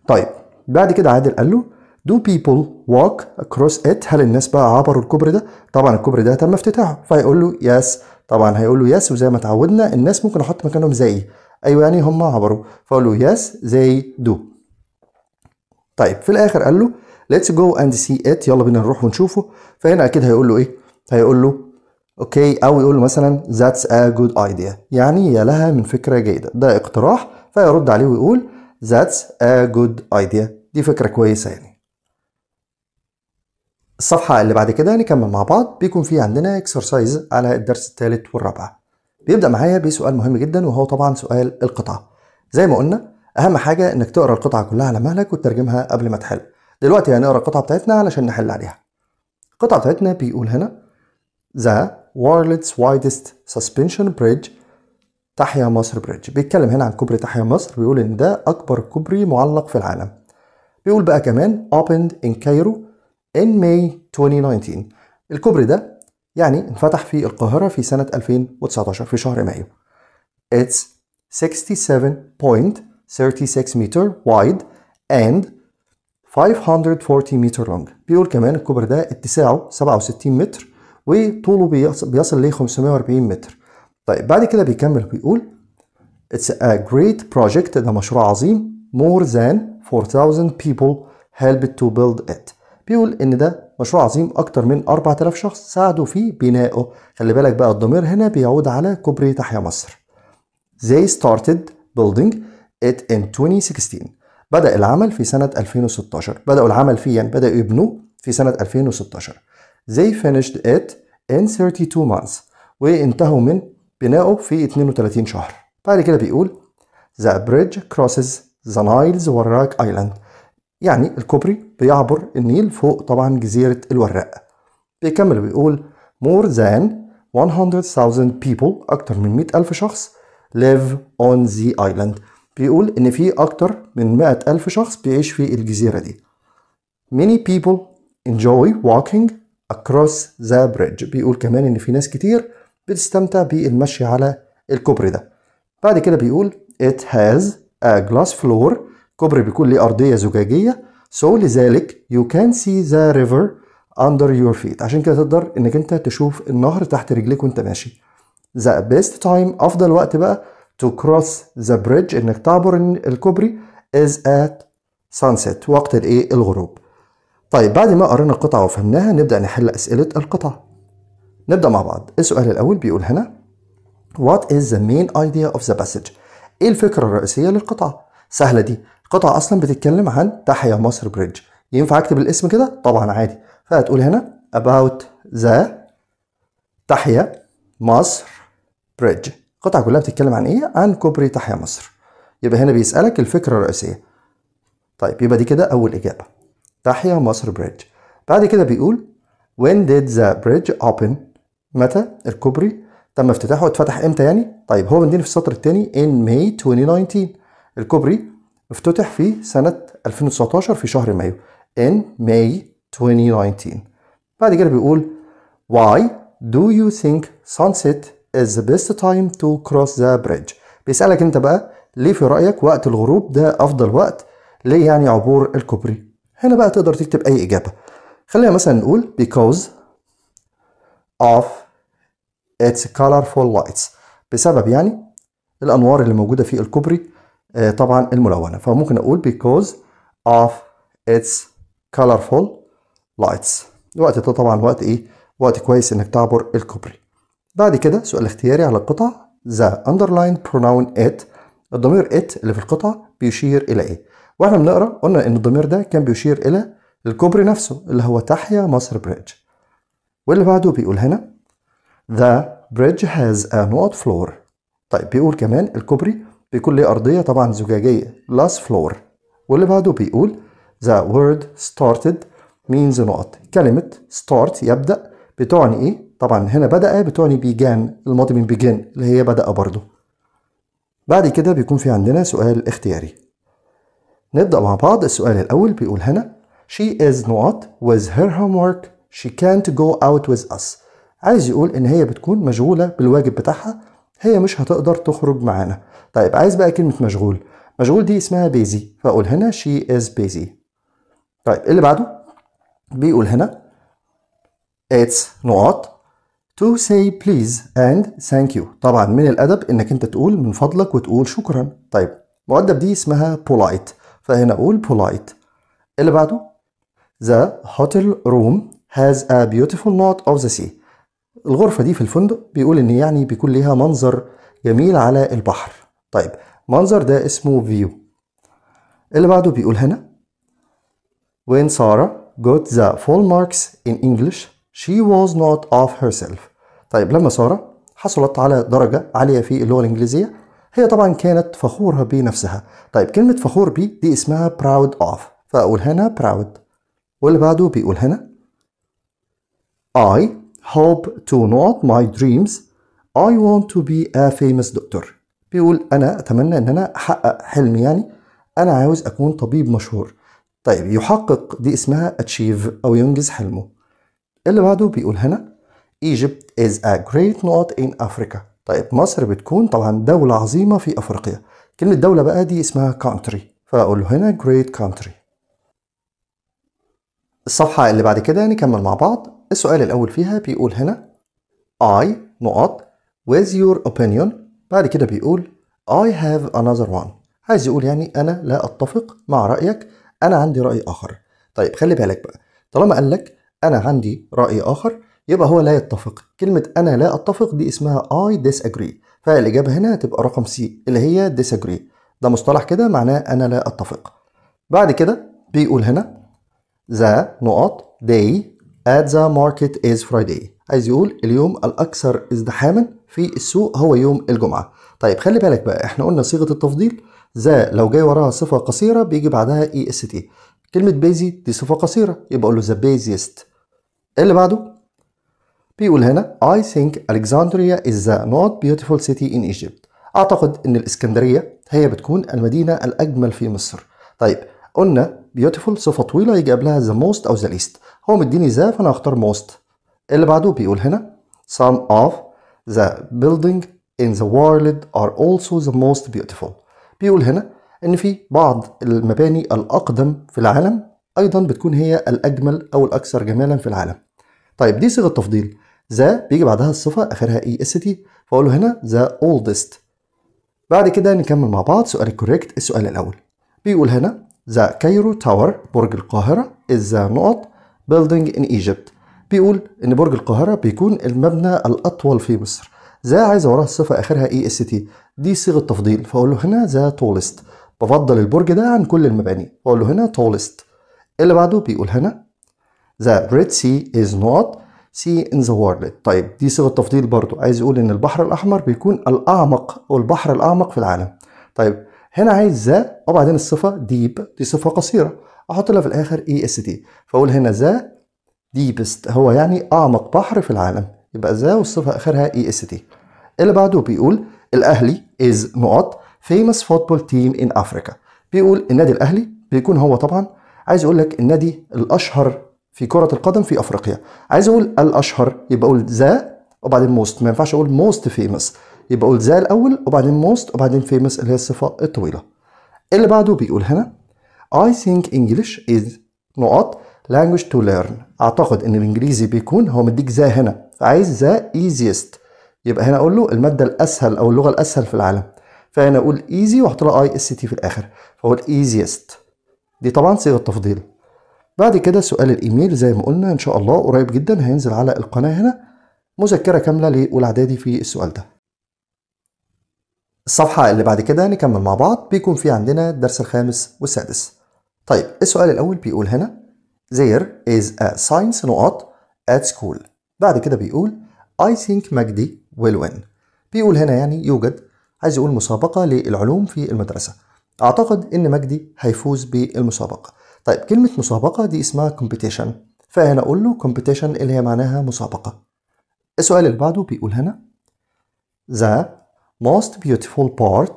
طيب بعد كده عادل قال له Do people walk across it هل الناس بقى عبروا الكوبري ده طبعا الكوبري ده تم افتتاحه فهيقول له yes طبعا هيقول له yes وزي ما اتعودنا الناس ممكن احط مكانهم زي ايوه يعني هم عبروا فاقول له yes they do طيب في الاخر قال له let's go and see it يلا بينا نروح ونشوفه فهنا اكيد هيقول له ايه هيقول له اوكي او يقول له مثلا that's a good idea يعني يا لها من فكره جيده ده اقتراح فيرد عليه ويقول that's a good idea دي فكره كويسه يعني الصفحة اللي بعد كده نكمل مع بعض بيكون في عندنا اكسرسايز على الدرس الثالث والرابع بيبدأ معايا بسؤال مهم جدا وهو طبعا سؤال القطعة زي ما قلنا أهم حاجة إنك تقرأ القطعة كلها على مهلك وتترجمها قبل ما تحل دلوقتي هنقرأ القطعة بتاعتنا علشان نحل عليها القطعة بتاعتنا بيقول هنا The world's widest suspension bridge تحيا مصر بريدج بيتكلم هنا عن كوبري تحيا مصر بيقول إن ده أكبر كوبري معلق في العالم بيقول بقى كمان opened in Cairo in May 2019 الكوبري ده يعني انفتح في القاهرة في سنة 2019 في شهر مايو It's 67.36 meter wide and 540 meter long بيقول كمان الكوبري ده اتساعه 67 متر وطوله بيصل ل 540 متر طيب بعد كده بيكمل بيقول It's a great project ده مشروع عظيم more than 4000 people helped to build it بيقول ان ده مشروع عظيم اكتر من 4000 شخص ساعدوا في بنائه خلي بالك بقى الضمير هنا بيعود على كوبري تحيا مصر They started building it in 2016 بدأ العمل في سنة 2016 بدأوا العمل فيه يعني بدأوا يبنوه في سنة 2016 They finished it in 32 months وانتهوا من بنائه في 32 شهر بعد كده بيقول The bridge crosses the Niles وراك Island يعني الكوبري بيعبر النيل فوق طبعا جزيرة الوراق بيكمل ويقول more than 100,000 people أكتر من 100 ألف شخص live on the island بيقول إن في أكتر من 100 ألف شخص بيعيش في الجزيرة دي many people enjoy walking across the bridge بيقول كمان إن في ناس كتير بتستمتع بالمشي على الكوبري ده بعد كده بيقول it has a glass floor كوبري بيكون ليه أرضية زجاجية so لذلك you can see the river under your feet عشان كده تقدر انك انت تشوف النهر تحت رجليك وانت ماشي the best time افضل وقت بقى to cross the bridge انك تعبر الكوبري is at sunset وقت الايه الغروب طيب بعد ما قرينا القطعة وفهمناها نبدأ نحل أسئلة القطعة نبدأ مع بعض السؤال الأول بيقول هنا What is the main idea of the passage؟ إيه الفكرة الرئيسية للقطعة؟ سهلة دي قطعة أصلا بتتكلم عن تحيا مصر بريدج ينفع أكتب الاسم كده؟ طبعا عادي فهتقول هنا about the تحيا مصر بريدج القطعة كلها بتتكلم عن إيه؟ عن كوبري تحيا مصر يبقى هنا بيسألك الفكرة الرئيسية طيب يبقى دي كده أول إجابة تحيا مصر بريدج بعد كده بيقول when did the bridge open متى الكوبري تم افتتاحه اتفتح امتى يعني؟ طيب هو مديني في السطر الثاني in May 2019 الكوبري افتتح في سنة 2019 في شهر مايو in May 2019 بعد كده بيقول Why do you think sunset is the best time to cross the bridge بيسألك انت بقى ليه في رأيك وقت الغروب ده أفضل وقت ليه يعني عبور الكوبري هنا بقى تقدر تكتب أي إجابة خلينا مثلا نقول because of its colorful lights بسبب يعني الأنوار اللي موجودة في الكوبري آه، طبعا الملونة فممكن أقول because of its colorful lights الوقت ده طبعا وقت إيه وقت كويس إنك تعبر الكوبري بعد كده سؤال اختياري على القطع the underlined pronoun it الضمير it اللي في القطعة بيشير إلى إيه واحنا بنقرا قلنا إن الضمير ده كان بيشير إلى الكوبري نفسه اللي هو تحيا مصر بريدج واللي بعده بيقول هنا the bridge has a not floor طيب بيقول كمان الكوبري بيكون ليه أرضية طبعا زجاجية last floor واللي بعده بيقول the word started means نقط كلمة start يبدأ بتعني إيه؟ طبعا هنا بدأ إيه؟ بتعني began الماضي من begin اللي هي بدأ برضه بعد كده بيكون في عندنا سؤال اختياري نبدأ مع بعض السؤال الأول بيقول هنا she is not with her homework she can't go out with us عايز يقول إن هي بتكون مشغولة بالواجب بتاعها هي مش هتقدر تخرج معانا طيب عايز بقى كلمة مشغول مشغول دي اسمها بيزي فأقول هنا شي از بيزي طيب اللي بعده بيقول هنا it's نقاط to say please and thank you طبعا من الأدب إنك أنت تقول من فضلك وتقول شكرا طيب مؤدب دي اسمها polite فهنا أقول polite اللي بعده the hotel room has a beautiful note of the sea الغرفة دي في الفندق بيقول إن يعني بيكون ليها منظر جميل على البحر طيب منظر ده اسمه فيو اللي بعده بيقول هنا When Sarah got the full marks in English she was not of herself طيب لما سارة حصلت على درجة عالية في اللغة الإنجليزية هي طبعا كانت فخورة بنفسها طيب كلمة فخور بي دي اسمها proud of فأقول هنا proud واللي بعده بيقول هنا I hope to not my dreams I want to be a famous doctor بيقول أنا أتمنى إن أنا أحقق حلمي يعني أنا عاوز أكون طبيب مشهور طيب يحقق دي اسمها achieve أو ينجز حلمه اللي بعده بيقول هنا Egypt is a great not in Africa طيب مصر بتكون طبعا دولة عظيمة في أفريقيا كلمة دولة بقى دي اسمها country فأقول هنا great country الصفحة اللي بعد كده نكمل يعني مع بعض السؤال الأول فيها بيقول هنا I نقط with your opinion بعد كده بيقول I have another one عايز يقول يعني أنا لا أتفق مع رأيك أنا عندي رأي آخر طيب خلي بالك بقى طالما قال لك أنا عندي رأي آخر يبقى هو لا يتفق كلمة أنا لا أتفق دي اسمها I disagree فالإجابة هنا هتبقى رقم C اللي هي disagree ده مصطلح كده معناه أنا لا أتفق بعد كده بيقول هنا the نقط day at the market is Friday عايز يقول اليوم الأكثر ازدحاما في السوق هو يوم الجمعة طيب خلي بالك بقى احنا قلنا صيغة التفضيل ذا لو جاي وراها صفة قصيرة بيجي بعدها اي اس تي كلمة بيزي دي صفة قصيرة يبقى اقول له ذا بيزيست اللي بعده بيقول هنا I think Alexandria is the not beautiful city in Egypt أعتقد إن الإسكندرية هي بتكون المدينة الأجمل في مصر طيب قلنا بيوتيفول صفه طويله يجي قبلها ذا موست او ذا ليست هو مديني ذا فانا هختار موست اللي بعده بيقول هنا some of the building in the world are also the most beautiful بيقول هنا ان في بعض المباني الاقدم في العالم ايضا بتكون هي الاجمل او الاكثر جمالا في العالم طيب دي صيغه تفضيل ذا بيجي بعدها الصفه اخرها اي اس تي فاقول هنا ذا اولدست بعد كده نكمل مع بعض سؤال الكوريكت السؤال الاول بيقول هنا ذا كايرو تاور برج القاهرة is the نقط building in Egypt بيقول إن برج القاهرة بيكون المبنى الأطول في مصر ذا عايز وراها الصفة آخرها اي اس تي دي صيغة تفضيل فأقول له هنا ذا تولست بفضل البرج ده عن كل المباني فأقول له هنا تولست اللي بعده بيقول هنا ذا ريد سي is not سي in the world طيب دي صيغة تفضيل برضو عايز يقول إن البحر الأحمر بيكون الأعمق والبحر الأعمق في العالم طيب هنا عايز ذا وبعدين الصفه ديب دي صفه قصيره احط لها في الاخر اي اس تي فاقول هنا ذا ديبست هو يعني اعمق بحر في العالم يبقى ذا والصفه اخرها اي اس تي اللي بعده بيقول الاهلي از نقط فيمس فوتبول تيم ان افريكا بيقول النادي الاهلي بيكون هو طبعا عايز اقول لك النادي الاشهر في كره القدم في افريقيا عايز اقول الاشهر يبقى اقول ذا وبعدين موست ما ينفعش اقول موست فيمس يبقى قول ذا الاول وبعدين موست وبعدين فيمس اللي هي الصفه الطويله اللي بعده بيقول هنا I think English is نقط language to learn اعتقد ان الانجليزي بيكون هو مديك ذا هنا فعايز ذا easiest يبقى هنا اقول له الماده الاسهل او اللغه الاسهل في العالم فهنا اقول ايزي واحط لها اي اس تي في الاخر فاقول ايزيست دي طبعا صيغه تفضيل بعد كده سؤال الايميل زي ما قلنا ان شاء الله قريب جدا هينزل على القناه هنا مذكره كامله لاولى اعدادي في السؤال ده الصفحة اللي بعد كده نكمل مع بعض بيكون في عندنا الدرس الخامس والسادس طيب السؤال الأول بيقول هنا There is a science نقط at school بعد كده بيقول I think مجدي will win بيقول هنا يعني يوجد عايز يقول مسابقة للعلوم في المدرسة أعتقد إن مجدي هيفوز بالمسابقة طيب كلمة مسابقة دي اسمها competition فهنا أقول له competition اللي هي معناها مسابقة السؤال اللي بعده بيقول هنا The most beautiful part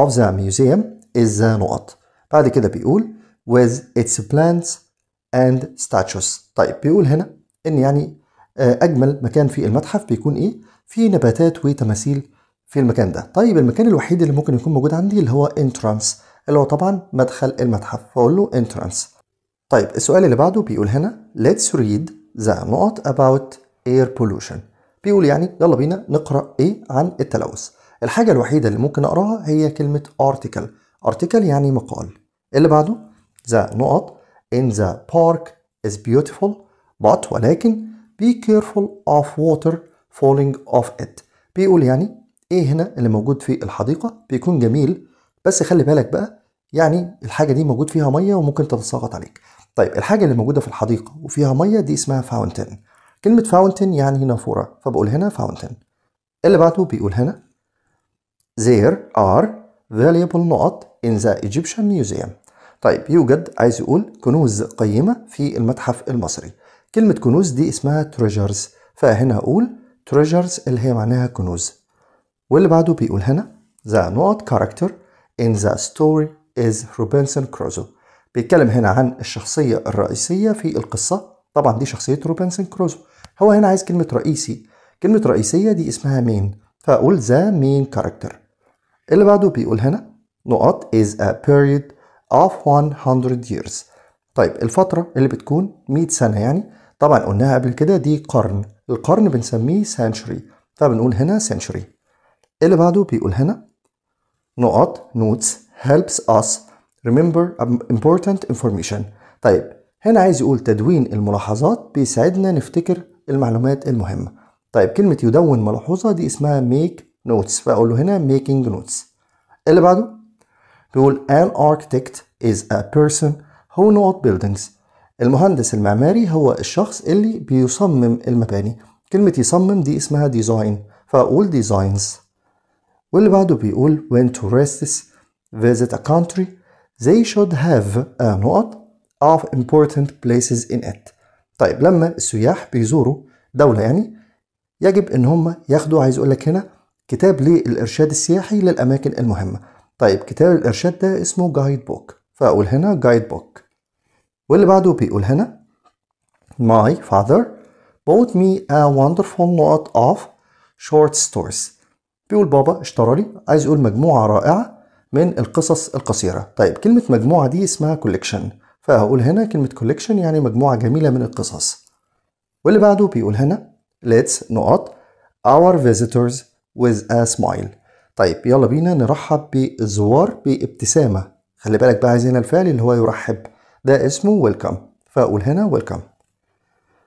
of the museum is the نقط بعد كده بيقول with its plants and statues طيب بيقول هنا ان يعني آه، اجمل مكان في المتحف بيكون ايه في نباتات وتماثيل في المكان ده طيب المكان الوحيد اللي ممكن يكون موجود عندي اللي هو انترانس اللي هو طبعا مدخل المتحف فاقول له انترانس طيب السؤال اللي بعده بيقول هنا let's read the نقط about air pollution بيقول يعني يلا بينا نقرا ايه عن التلوث الحاجة الوحيدة اللي ممكن أقراها هي كلمة article article يعني مقال اللي بعده the نقط in the park is beautiful but ولكن be careful of water falling off it بيقول يعني ايه هنا اللي موجود في الحديقة بيكون جميل بس خلي بالك بقى يعني الحاجة دي موجود فيها مية وممكن تتساقط عليك طيب الحاجة اللي موجودة في الحديقة وفيها مية دي اسمها فاونتين كلمة فاونتين يعني نافورة فبقول هنا فاونتين اللي بعده بيقول هنا There are valuable not in the Egyptian Museum. طيب يوجد عايز يقول كنوز قيمة في المتحف المصري. كلمة كنوز دي اسمها treasures فهنا أقول treasures اللي هي معناها كنوز. واللي بعده بيقول هنا the not character in the story is Robinson Crusoe. بيتكلم هنا عن الشخصية الرئيسية في القصة طبعا دي شخصية روبنسون كروزو هو هنا عايز كلمة رئيسي كلمة رئيسية دي اسمها مين فأقول ذا مين كاركتر اللي بعده بيقول هنا نقط is a period of 100 years طيب الفترة اللي بتكون 100 سنة يعني طبعا قلناها قبل كده دي قرن القرن بنسميه century فبنقول هنا century اللي بعده بيقول هنا نقط notes helps us remember important information طيب هنا عايز يقول تدوين الملاحظات بيساعدنا نفتكر المعلومات المهمة طيب كلمة يدون ملحوظة دي اسمها make نوتس فاقول له هنا ميكينج نوتس اللي بعده بيقول an architect is a person who not buildings المهندس المعماري هو الشخص اللي بيصمم المباني كلمة يصمم دي اسمها ديزاين فأقول ديزاينز واللي بعده بيقول when tourists visit a country they should have a نقط of important places in it طيب لما السياح بيزوروا دولة يعني يجب ان هم ياخدوا عايز اقول لك هنا كتاب للإرشاد السياحي للأماكن المهمة طيب كتاب الإرشاد ده اسمه جايد بوك فأقول هنا جايد بوك واللي بعده بيقول هنا My father bought me a wonderful lot of short stories بيقول بابا اشترى لي عايز يقول مجموعة رائعة من القصص القصيرة طيب كلمة مجموعة دي اسمها كولكشن فهقول هنا كلمة كولكشن يعني مجموعة جميلة من القصص واللي بعده بيقول هنا let's نقط our visitors with a smile طيب يلا بينا نرحب بالزوار بابتسامة خلي بالك بقى عايزين الفعل اللي هو يرحب ده اسمه welcome فأقول هنا welcome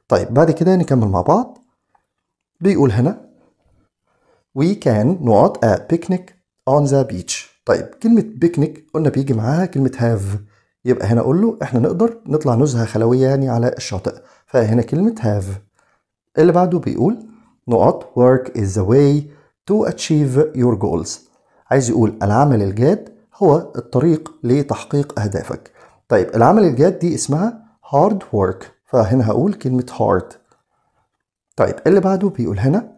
طيب بعد كده نكمل مع بعض بيقول هنا we can نقط at picnic on the beach طيب كلمة بيكنيك قلنا بيجي معاها كلمة هاف يبقى هنا أقول له إحنا نقدر نطلع نزهة خلوية يعني على الشاطئ فهنا كلمة هاف اللي بعده بيقول نقط work is the way to achieve your goals عايز يقول العمل الجاد هو الطريق لتحقيق أهدافك طيب العمل الجاد دي اسمها hard work فهنا هقول كلمة hard طيب اللي بعده بيقول هنا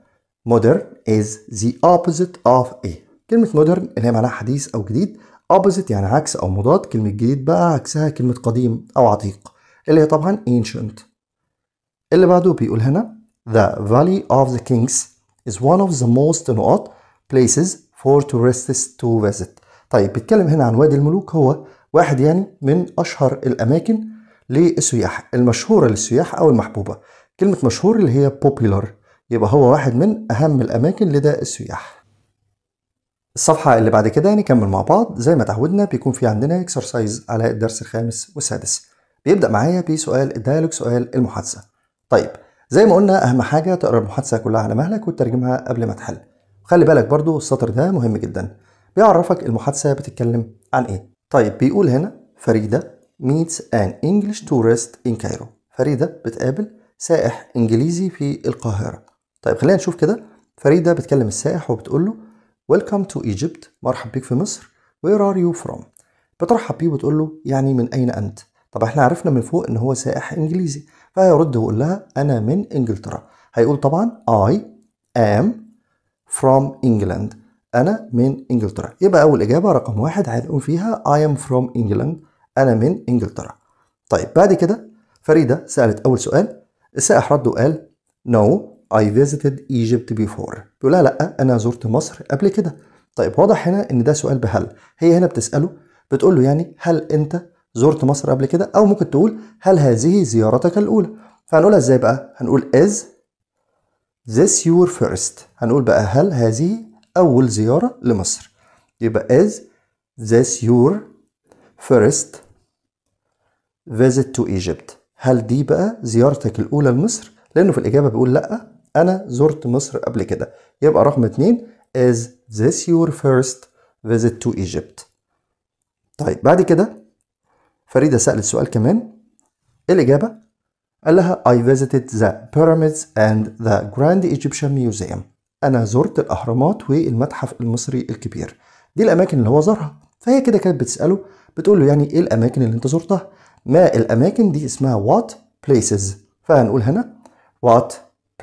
modern is the opposite of a كلمة modern اللي هي معناها حديث أو جديد opposite يعني عكس أو مضاد كلمة جديد بقى عكسها كلمة قديم أو عتيق اللي هي طبعا ancient اللي بعده بيقول هنا the valley of the kings is one of the most not places for tourists to visit طيب بيتكلم هنا عن وادي الملوك هو واحد يعني من أشهر الأماكن للسياح المشهورة للسياح أو المحبوبة كلمة مشهور اللي هي popular يبقى هو واحد من أهم الأماكن لدى السياح الصفحة اللي بعد كده نكمل يعني مع بعض زي ما تعودنا بيكون في عندنا اكسرسايز على الدرس الخامس والسادس بيبدأ معايا بسؤال الديالوج سؤال المحادثة طيب زي ما قلنا اهم حاجه تقرا المحادثه كلها على مهلك وتترجمها قبل ما تحل خلي بالك برضو السطر ده مهم جدا بيعرفك المحادثه بتتكلم عن ايه طيب بيقول هنا فريده meets an English tourist in Cairo فريده بتقابل سائح انجليزي في القاهره طيب خلينا نشوف كده فريده بتكلم السائح وبتقول له ويلكم تو ايجيبت مرحب بيك في مصر وير ار يو فروم بترحب بيه وبتقول له يعني من اين انت طب احنا عرفنا من فوق ان هو سائح انجليزي فهيرد ويقول لها أنا من إنجلترا هيقول طبعا I am from England أنا من إنجلترا يبقى أول إجابة رقم واحد هنقول فيها I am from England أنا من إنجلترا طيب بعد كده فريدة سألت أول سؤال السائح رد وقال No I visited Egypt before بيقول لها لأ أنا زرت مصر قبل كده طيب واضح هنا إن ده سؤال بهل هي هنا بتسأله بتقول له يعني هل أنت زرت مصر قبل كده او ممكن تقول هل هذه زيارتك الاولى فهنقولها ازاي بقى هنقول is this your first هنقول بقى هل هذه اول زياره لمصر يبقى is this your first visit to Egypt هل دي بقى زيارتك الاولى لمصر لانه في الاجابه بيقول لا انا زرت مصر قبل كده يبقى رقم اتنين is this your first visit to Egypt طيب بعد كده فريدة سألت سؤال كمان إيه الإجابة؟ قال لها I visited the pyramids and the Grand Egyptian Museum أنا زرت الأهرامات والمتحف المصري الكبير دي الأماكن اللي هو زارها فهي كده كانت بتسأله بتقول له يعني إيه الأماكن اللي أنت زرتها؟ ما الأماكن دي اسمها what places فهنقول هنا what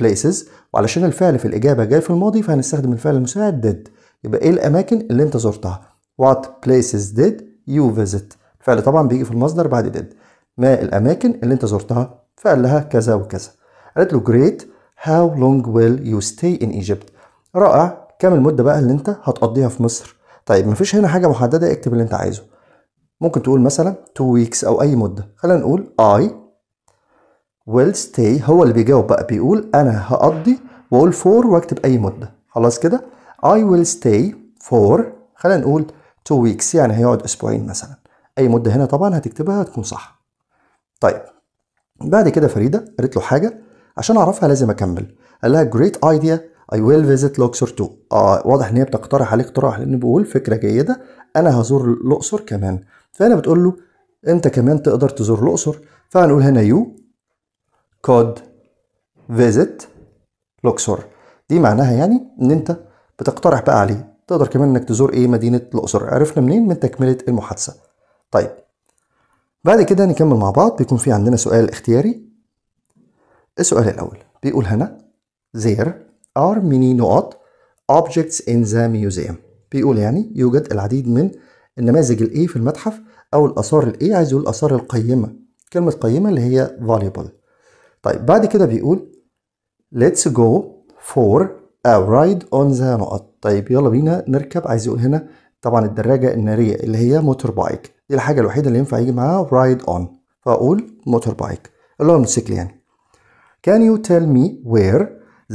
places وعلشان الفعل في الإجابة جاي في الماضي فهنستخدم الفعل المساعد did يبقى إيه الأماكن اللي أنت زرتها؟ what places did you visit؟ فقال طبعا بيجي في المصدر بعد did ما الأماكن اللي أنت زرتها فقال لها كذا وكذا قالت له great how long will you stay in Egypt رائع كم المدة بقى اللي أنت هتقضيها في مصر طيب مفيش هنا حاجة محددة اكتب اللي أنت عايزه ممكن تقول مثلا two weeks أو أي مدة خلينا نقول I will stay هو اللي بيجاوب بقى بيقول أنا هقضي وأقول for وأكتب أي مدة خلاص كده I will stay for خلينا نقول two weeks يعني هيقعد أسبوعين مثلا اي مده هنا طبعا هتكتبها هتكون صح طيب بعد كده فريده قالت له حاجه عشان اعرفها لازم اكمل قال لها جريت ايديا اي ويل فيزيت لوكسور too اه واضح ان هي بتقترح عليه اقتراح لان بيقول فكره جيده انا هزور الاقصر كمان فانا بتقول له انت كمان تقدر تزور الاقصر فهنقول هنا يو كود فيزيت لوكسور دي معناها يعني ان انت بتقترح بقى عليه تقدر كمان انك تزور ايه مدينه الاقصر عرفنا منين من تكمله المحادثه طيب بعد كده نكمل مع بعض بيكون في عندنا سؤال اختياري السؤال الأول بيقول هنا there are many نقط objects in the museum بيقول يعني يوجد العديد من النماذج الايه في المتحف او الاثار الايه عايز يقول الاثار القيمه كلمه قيمه اللي هي valuable طيب بعد كده بيقول let's go for a ride on the نقط طيب يلا بينا نركب عايز يقول هنا طبعا الدراجه الناريه اللي هي موتور بايك دي الحاجة الوحيدة اللي ينفع يجي معاها رايد اون فأقول موتور بايك اللي هو الموتوسيكل يعني Can you tell me where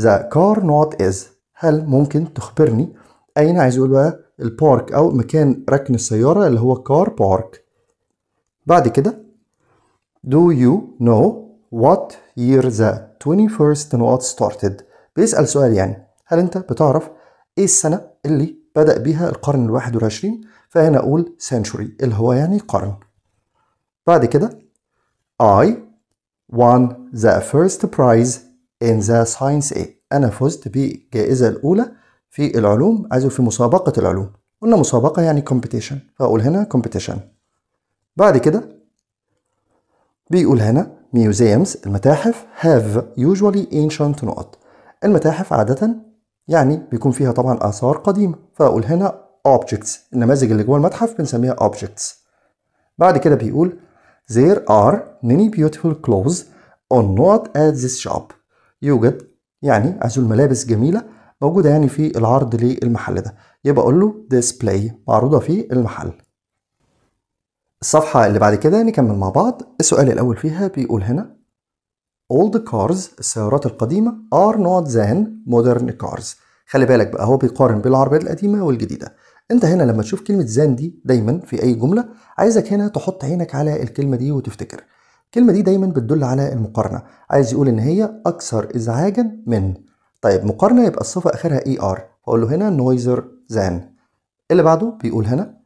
the car not is هل ممكن تخبرني أين عايز يقول بقى البارك أو مكان ركن السيارة اللي هو car بارك بعد كده Do you know what year the 21st not started بيسأل سؤال يعني هل أنت بتعرف إيه السنة اللي بدأ بها القرن الواحد والعشرين فهنا أقول century اللي هو يعني قرن بعد كده I won the first prize in the science A أنا فزت بالجائزة الأولى في العلوم عايزه في مسابقة العلوم قلنا مسابقة يعني competition فأقول هنا competition بعد كده بيقول هنا museums المتاحف have usually ancient نقط المتاحف عادة يعني بيكون فيها طبعا آثار قديمة فأقول هنا objects النماذج اللي جوه المتحف بنسميها objects بعد كده بيقول there are many beautiful clothes on not at this shop يوجد يعني عايزه الملابس جميلة موجودة يعني في العرض للمحل ده يبقى أقول له display معروضة في المحل الصفحة اللي بعد كده نكمل مع بعض السؤال الأول فيها بيقول هنا old cars السيارات القديمة are not than modern cars خلي بالك بقى هو بيقارن بين العربيات القديمة والجديدة انت هنا لما تشوف كلمة زان دي دايما في اي جملة عايزك هنا تحط عينك على الكلمة دي وتفتكر الكلمة دي دايما بتدل على المقارنة عايز يقول ان هي اكثر ازعاجا من طيب مقارنة يبقى الصفة اخرها اي e ار اقول له هنا نويزر زان اللي بعده بيقول هنا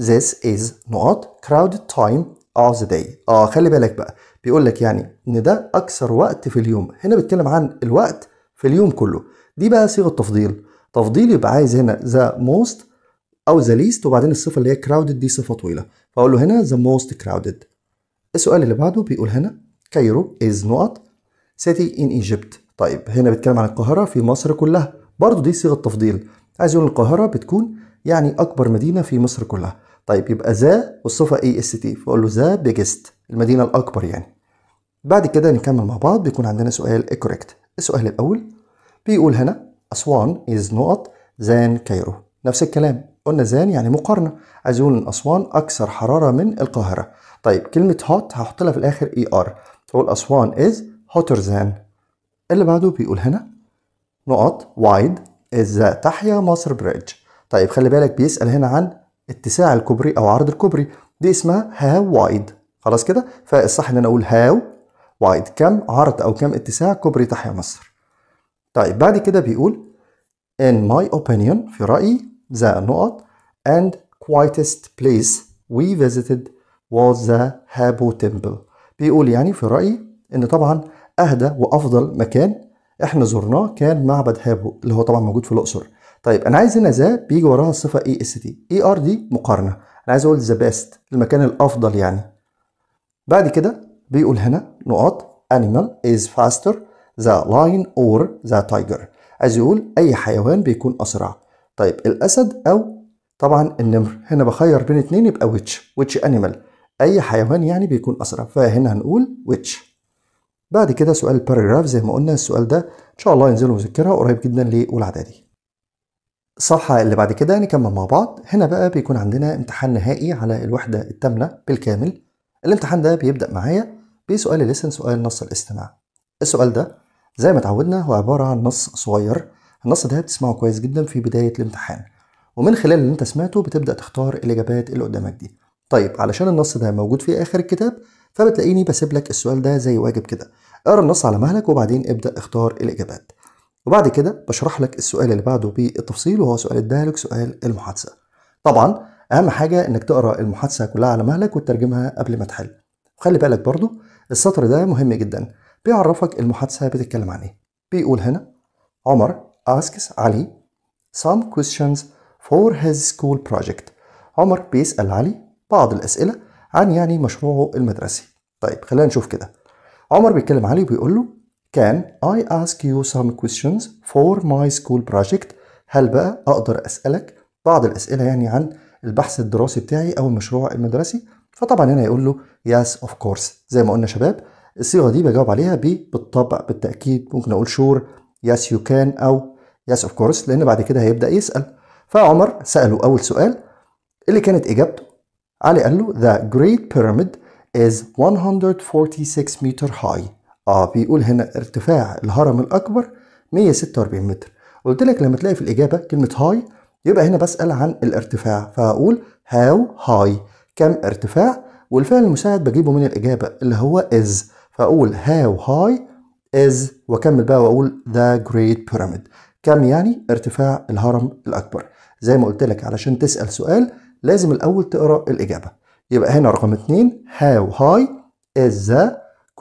this is not crowded time of the day اه خلي بالك بقى بيقول لك يعني ان ده اكثر وقت في اليوم هنا بيتكلم عن الوقت في اليوم كله دي بقى صيغه تفضيل تفضيل يبقى عايز هنا ذا موست او ذا ليست وبعدين الصفه اللي هي كراودد دي صفه طويله فاقول له هنا ذا موست كراودد السؤال اللي بعده بيقول هنا كايرو از نقط سيتي ان ايجيبت طيب هنا بيتكلم عن القاهره في مصر كلها برضه دي صيغه تفضيل عايز يقول القاهره بتكون يعني اكبر مدينه في مصر كلها طيب يبقى ذا والصفه اي اس تي فاقول له ذا بيجست المدينة الأكبر يعني بعد كده نكمل مع بعض بيكون عندنا سؤال correct السؤال الأول بيقول هنا أسوان is not than كايرو نفس الكلام قلنا زان يعني مقارنة عايز إن أسوان أكثر حرارة من القاهرة طيب كلمة hot هحط لها في الآخر اي e ار تقول أسوان is hotter than اللي بعده بيقول هنا نقط wide إذا تحيا مصر بريدج طيب خلي بالك بيسأل هنا عن اتساع الكوبري أو عرض الكوبري دي اسمها هاو وايد خلاص كده فالصح ان انا اقول هاو وايد كم عرض او كم اتساع كوبري تحيا مصر طيب بعد كده بيقول in my opinion في رأيي ذا النقط and quietest place we visited was the Habu temple بيقول يعني في رأيي ان طبعا اهدى وافضل مكان احنا زرناه كان معبد هابو اللي هو طبعا موجود في الاقصر طيب انا عايز هنا ذا بيجي وراها الصفه اي اس دي اي ار دي مقارنه انا عايز اقول ذا بيست المكان الافضل يعني بعد كده بيقول هنا نقاط animal is faster the lion or the tiger عايز يقول اي حيوان بيكون اسرع طيب الاسد او طبعا النمر هنا بخير بين اتنين يبقى which which animal اي حيوان يعني بيكون اسرع فهنا هنقول which بعد كده سؤال paragraph زي ما قلنا السؤال ده ان شاء الله ينزل مذكره قريب جدا لاولى اعدادي الصفحة اللي بعد كده نكمل مع بعض هنا بقى بيكون عندنا امتحان نهائي على الوحدة الثامنة بالكامل الامتحان ده بيبدأ معايا بسؤال الليسن سؤال نص الاستماع السؤال ده زي ما اتعودنا هو عبارة عن نص صغير النص ده بتسمعه كويس جدا في بداية الامتحان ومن خلال اللي انت سمعته بتبدأ تختار الإجابات اللي قدامك دي طيب علشان النص ده موجود في آخر الكتاب فبتلاقيني بسيب لك السؤال ده زي واجب كده اقرا النص على مهلك وبعدين ابدأ اختار الإجابات وبعد كده بشرح لك السؤال اللي بعده بالتفصيل وهو سؤال ادالك سؤال المحادثة طبعا اهم حاجه انك تقرا المحادثه كلها على مهلك وتترجمها قبل ما تحل وخلي بالك برضو السطر ده مهم جدا بيعرفك المحادثه بتتكلم عن ايه بيقول هنا عمر asks علي some questions for his school project عمر بيسأل علي بعض الأسئلة عن يعني مشروعه المدرسي طيب خلينا نشوف كده عمر بيتكلم علي وبيقول له Can I ask you some questions for my school project هل بقى أقدر أسألك بعض الأسئلة يعني عن البحث الدراسي بتاعي او المشروع المدرسي فطبعا هنا يقول له يس اوف كورس زي ما قلنا شباب الصيغه دي بجاوب عليها بالطبع بالتاكيد ممكن اقول شور يس يو كان او يس اوف كورس لان بعد كده هيبدا يسال فعمر ساله اول سؤال اللي كانت اجابته علي قال له the great pyramid is 146 meter high اه بيقول هنا ارتفاع الهرم الاكبر 146 متر قلت لك لما تلاقي في الاجابه كلمه هاي يبقى هنا بسأل عن الارتفاع فهقول هاو هاي كم ارتفاع والفعل المساعد بجيبه من الإجابة اللي هو is فأقول هاو هاي is وأكمل بقى وأقول the great pyramid كم يعني ارتفاع الهرم الأكبر زي ما قلت لك علشان تسأل سؤال لازم الأول تقرأ الإجابة يبقى هنا رقم اتنين how high is the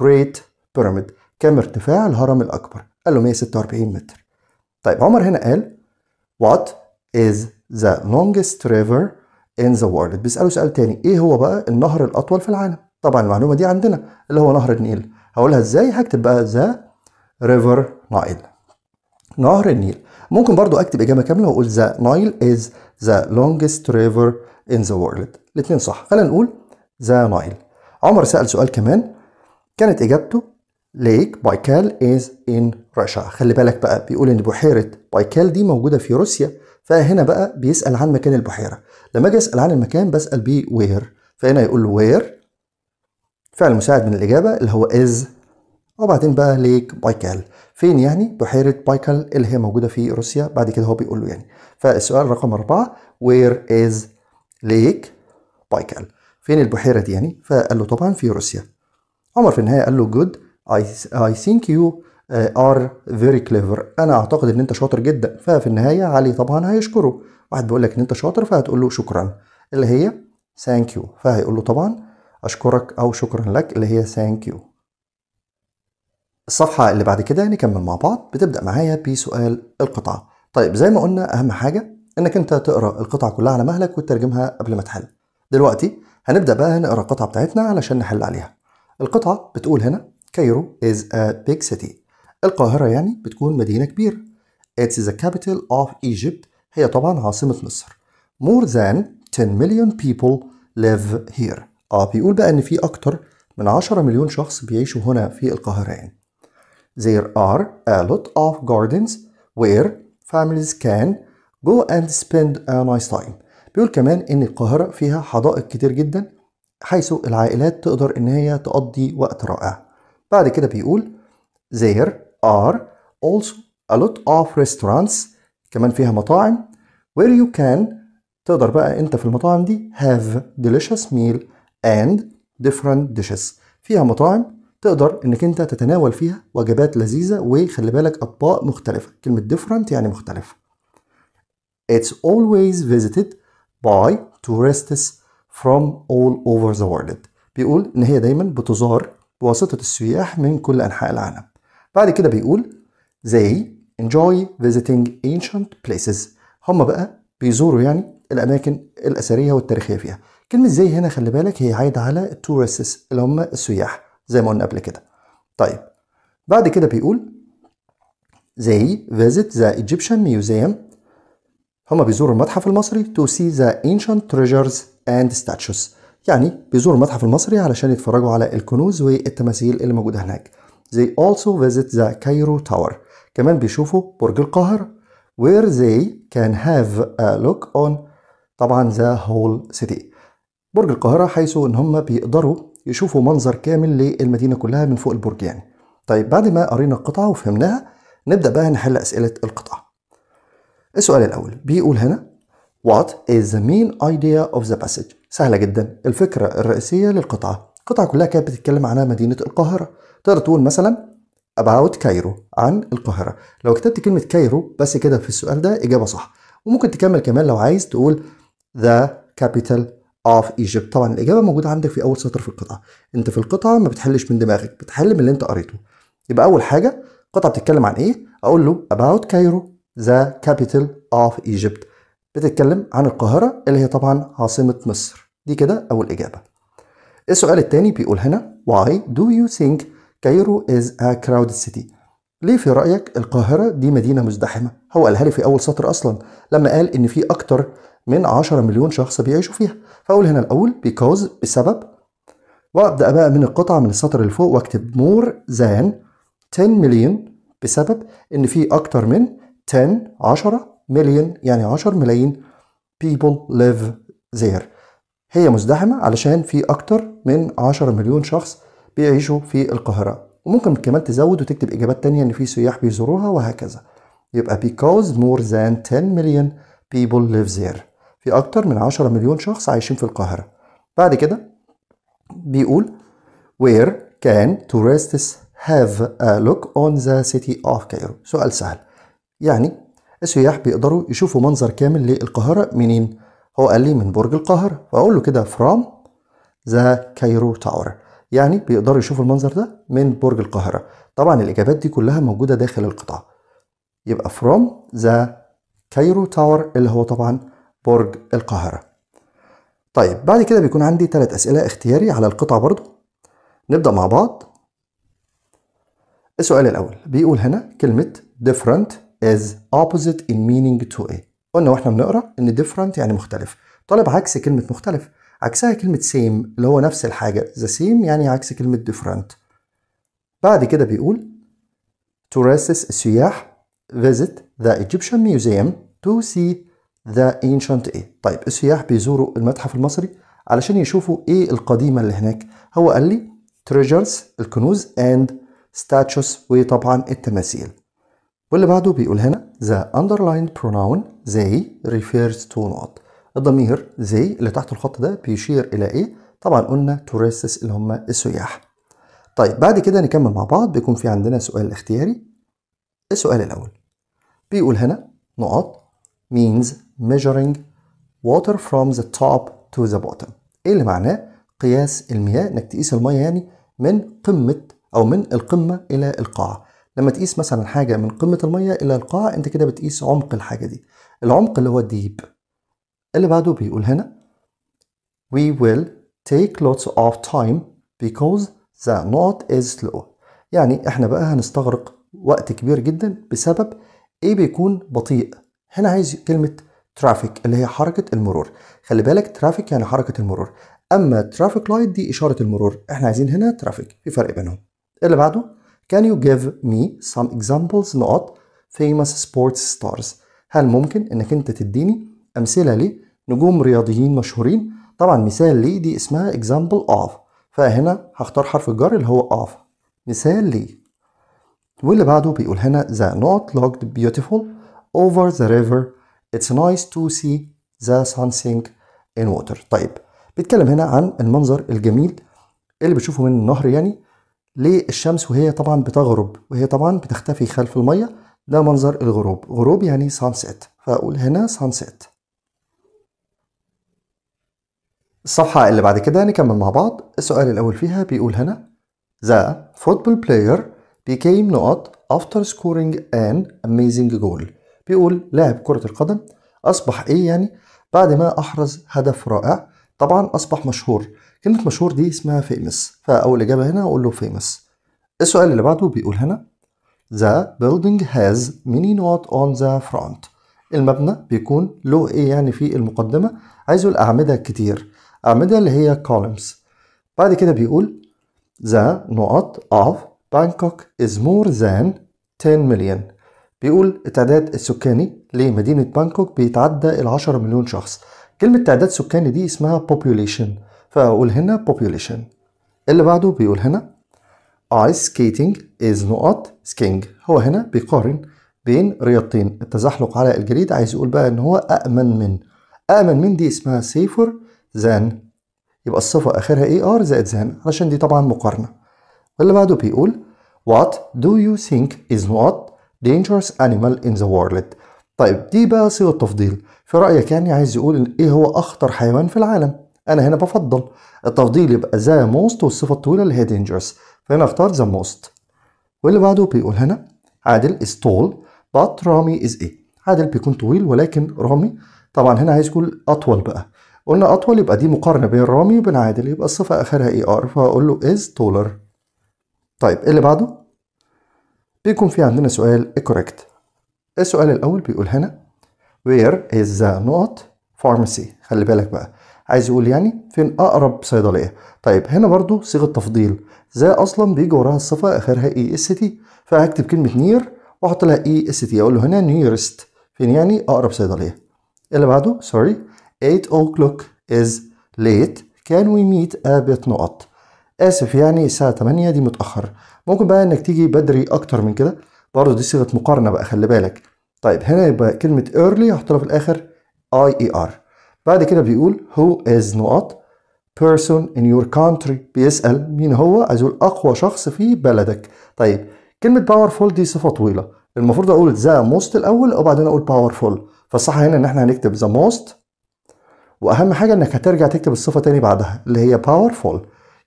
great pyramid كم ارتفاع الهرم الأكبر قال له 146 متر طيب عمر هنا قال what is the longest river in the world بيسألوا سؤال تاني ايه هو بقى النهر الاطول في العالم طبعا المعلومه دي عندنا اللي هو نهر النيل هقولها ازاي هكتب بقى ذا ريفر نايل نهر النيل ممكن برضو اكتب اجابه كامله واقول ذا نايل از ذا لونجست ريفر ان ذا وورلد الاثنين صح خلينا نقول ذا نايل عمر سال سؤال كمان كانت اجابته ليك بايكال از ان روسيا خلي بالك بقى بيقول ان بحيره بايكال دي موجوده في روسيا فهنا بقى بيسال عن مكان البحيره لما اجي اسال عن المكان بسال بيه وير فهنا يقول له وير فعل مساعد من الاجابه اللي هو از وبعدين بقى ليك بايكال فين يعني بحيره بايكال اللي هي موجوده في روسيا بعد كده هو بيقول له يعني فالسؤال رقم أربعة وير از ليك بايكال فين البحيره دي يعني فقال له طبعا في روسيا عمر في النهايه قال له جود I, I think you ار فيري كليفر انا اعتقد ان انت شاطر جدا ففي النهايه علي طبعا هيشكره واحد بيقول لك ان انت شاطر فهتقول له شكرا اللي هي ثانك يو فهيقول له طبعا اشكرك او شكرا لك اللي هي ثانك يو الصفحه اللي بعد كده نكمل مع بعض بتبدا معايا بسؤال القطعه طيب زي ما قلنا اهم حاجه انك انت تقرا القطعه كلها على مهلك وتترجمها قبل ما تحل دلوقتي هنبدا بقى نقرا القطعه بتاعتنا علشان نحل عليها القطعه بتقول هنا كايرو از ا بيج سيتي القاهرة يعني بتكون مدينة كبيرة It is the capital of Egypt هي طبعا عاصمة مصر More than 10 million people live here اه بيقول بقى ان في اكتر من 10 مليون شخص بيعيشوا هنا في القاهرة يعني There are a lot of gardens where families can go and spend a nice time بيقول كمان ان القاهرة فيها حدائق كتير جدا حيث العائلات تقدر ان هي تقضي وقت رائع بعد كده بيقول There are also a lot of restaurants كمان فيها مطاعم where you can تقدر بقى انت في المطاعم دي have delicious meal and different dishes فيها مطاعم تقدر انك انت تتناول فيها وجبات لذيذه وخلي بالك اطباق مختلفه كلمه different يعني مختلفه It's always visited by tourists from all over the world بيقول ان هي دايما بتزار بواسطه السياح من كل انحاء العالم بعد كده بيقول they enjoy visiting ancient places هم بقى بيزوروا يعني الاماكن الاثريه والتاريخيه فيها كلمه زي هنا خلي بالك هي عايده على التورستس اللي هم السياح زي ما قلنا قبل كده طيب بعد كده بيقول they visit the Egyptian museum هما بيزوروا المتحف المصري to see the ancient treasures and statues يعني بيزوروا المتحف المصري علشان يتفرجوا على الكنوز والتماثيل اللي موجودة هناك they also visit the Cairo Tower كمان بيشوفوا برج القاهرة where they can have a look on طبعا the whole city برج القاهرة حيث ان هم بيقدروا يشوفوا منظر كامل للمدينة كلها من فوق البرج يعني طيب بعد ما قرينا القطعة وفهمناها نبدأ بقى نحل أسئلة القطعة السؤال الأول بيقول هنا What is the main idea of the passage؟ سهلة جدا الفكرة الرئيسية للقطعة القطعة كلها كانت بتتكلم عنها مدينة القاهرة تقدر تقول مثلا about كايرو عن القاهرة لو كتبت كلمة كايرو بس كده في السؤال ده إجابة صح وممكن تكمل كمان لو عايز تقول the capital of Egypt طبعا الإجابة موجودة عندك في أول سطر في القطعة أنت في القطعة ما بتحلش من دماغك بتحل من اللي أنت قريته يبقى أول حاجة القطعة بتتكلم عن إيه أقول له about كايرو the capital of Egypt بتتكلم عن القاهرة اللي هي طبعا عاصمة مصر دي كده أول إجابة السؤال الثاني بيقول هنا why do you think كايرو از ا كراود سيتي ليه في رايك القاهره دي مدينه مزدحمه هو قالها لي في اول سطر اصلا لما قال ان في اكتر من 10 مليون شخص بيعيشوا فيها فاقول هنا الاول بيكوز بسبب وابدا بقى من القطعه من السطر اللي فوق واكتب مور ذان 10 مليون بسبب ان في اكتر من 10 10 مليون يعني 10 ملايين people live there هي مزدحمه علشان في اكتر من 10 مليون شخص بيعيشوا في القاهرة وممكن كمان تزود وتكتب إجابات تانية إن في سياح بيزوروها وهكذا يبقى because more than 10 million people live there في أكتر من 10 مليون شخص عايشين في القاهرة بعد كده بيقول where can tourists have a look on the city of Cairo سؤال سهل يعني السياح بيقدروا يشوفوا منظر كامل للقاهرة منين؟ هو قال لي من برج القاهرة فأقول له كده from the Cairo Tower يعني بيقدروا يشوفوا المنظر ده من برج القاهرة طبعا الإجابات دي كلها موجودة داخل القطاع يبقى from the Cairo Tower اللي هو طبعا برج القاهرة طيب بعد كده بيكون عندي ثلاث أسئلة اختياري على القطعة برضو نبدأ مع بعض السؤال الأول بيقول هنا كلمة different is opposite in meaning to a قلنا واحنا بنقرا ان different يعني مختلف طالب عكس كلمة مختلف عكسها كلمة سيم اللي هو نفس الحاجة ذا سيم يعني عكس كلمة ديفرنت بعد كده بيقول توراستس السياح visit the Egyptian Museum to see the ancient ايه طيب السياح بيزوروا المتحف المصري علشان يشوفوا ايه القديمة اللي هناك هو قال لي treasures الكنوز and statues وطبعا التماثيل واللي بعده بيقول هنا the underlined pronoun they refers to not الضمير زي اللي تحت الخط ده بيشير إلى إيه؟ طبعا قلنا توريستس اللي هم السياح طيب بعد كده نكمل مع بعض بيكون في عندنا سؤال اختياري السؤال الأول بيقول هنا نقط means measuring water from the top to the bottom إيه اللي معناه؟ قياس المياه إنك تقيس المياه يعني من قمة أو من القمة إلى القاع لما تقيس مثلا حاجة من قمة المياه إلى القاع أنت كده بتقيس عمق الحاجة دي العمق اللي هو الديب اللي بعده بيقول هنا we will take lots of time because the knot is slow يعني احنا بقى هنستغرق وقت كبير جدا بسبب ايه بيكون بطيء هنا عايز كلمة traffic اللي هي حركة المرور خلي بالك traffic يعني حركة المرور اما traffic light دي اشارة المرور احنا عايزين هنا traffic في فرق بينهم اللي بعده Can you give me some examples not famous sports stars هل ممكن انك انت تديني أمثلة لنجوم رياضيين مشهورين طبعا مثال لي دي اسمها example of فهنا هختار حرف الجر اللي هو of مثال لي واللي بعده بيقول هنا the not looked beautiful over the river it's nice to see the something in water طيب بيتكلم هنا عن المنظر الجميل اللي بتشوفه من النهر يعني للشمس وهي طبعا بتغرب وهي طبعا بتختفي خلف المية ده منظر الغروب غروب يعني sunset فأقول هنا sunset الصفحة اللي بعد كده نكمل مع بعض السؤال الأول فيها بيقول هنا The football player became نقط after scoring an amazing goal بيقول لاعب كرة القدم أصبح إيه يعني بعد ما أحرز هدف رائع طبعا أصبح مشهور كلمة مشهور دي اسمها famous فأول إجابة هنا أقول له famous السؤال اللي بعده بيقول هنا The building has many not on the front المبنى بيكون له إيه يعني في المقدمة عايزه الأعمدة كتير أعمدة اللي هي columns بعد كده بيقول the نقط of Bangkok is more than 10 million بيقول التعداد السكاني لمدينة بانكوك بيتعدى ال 10 مليون شخص كلمة تعداد سكاني دي اسمها population فأقول هنا population اللي بعده بيقول هنا ice skating is نقط skiing هو هنا بيقارن بين رياضتين التزحلق على الجليد عايز يقول بقى ان هو أأمن من أأمن من دي اسمها safer زان يبقى الصفة آخرها إيه ار زائد زان علشان دي طبعا مقارنة اللي بعده بيقول What do you think is not dangerous animal in the world طيب دي بقى صيغة تفضيل في رأيك يعني عايز يقول ايه هو أخطر حيوان في العالم أنا هنا بفضل التفضيل يبقى the most والصفة الطويلة اللي هي dangerous فهنا اختار the most واللي بعده بيقول هنا عادل is tall but رامي is ايه عادل بيكون طويل ولكن رامي طبعا هنا عايز يقول أطول بقى قلنا أطول يبقى دي مقارنة بين رامي وبين عادل يبقى الصفة آخرها اي ار فهقول له از تولر طيب ايه اللي بعده؟ بيكون في عندنا سؤال correct إيه السؤال الأول بيقول هنا where is the not pharmacy خلي بالك بقى عايز يقول يعني فين أقرب صيدلية طيب هنا برضو صيغة تفضيل ذا أصلا بيجي وراها الصفة آخرها اي اس تي فهكتب كلمة نير واحط لها اي اس تي اقول له هنا نيرست فين يعني أقرب صيدلية إيه اللي بعده سوري 8 o'clock is late can we meet at نقط آسف يعني الساعة 8 دي متأخر ممكن بقى إنك تيجي بدري أكتر من كده برضه دي صيغة مقارنة بقى خلي بالك طيب هنا يبقى كلمة early هحطها في الآخر I اي e ار بعد كده بيقول who is نقط person in your country بيسأل مين هو عايز يقول أقوى شخص في بلدك طيب كلمة powerful دي صفة طويلة المفروض أقول the most الأول وبعدين أقول powerful فالصح هنا إن إحنا هنكتب the most واهم حاجه انك هترجع تكتب الصفه تاني بعدها اللي هي powerful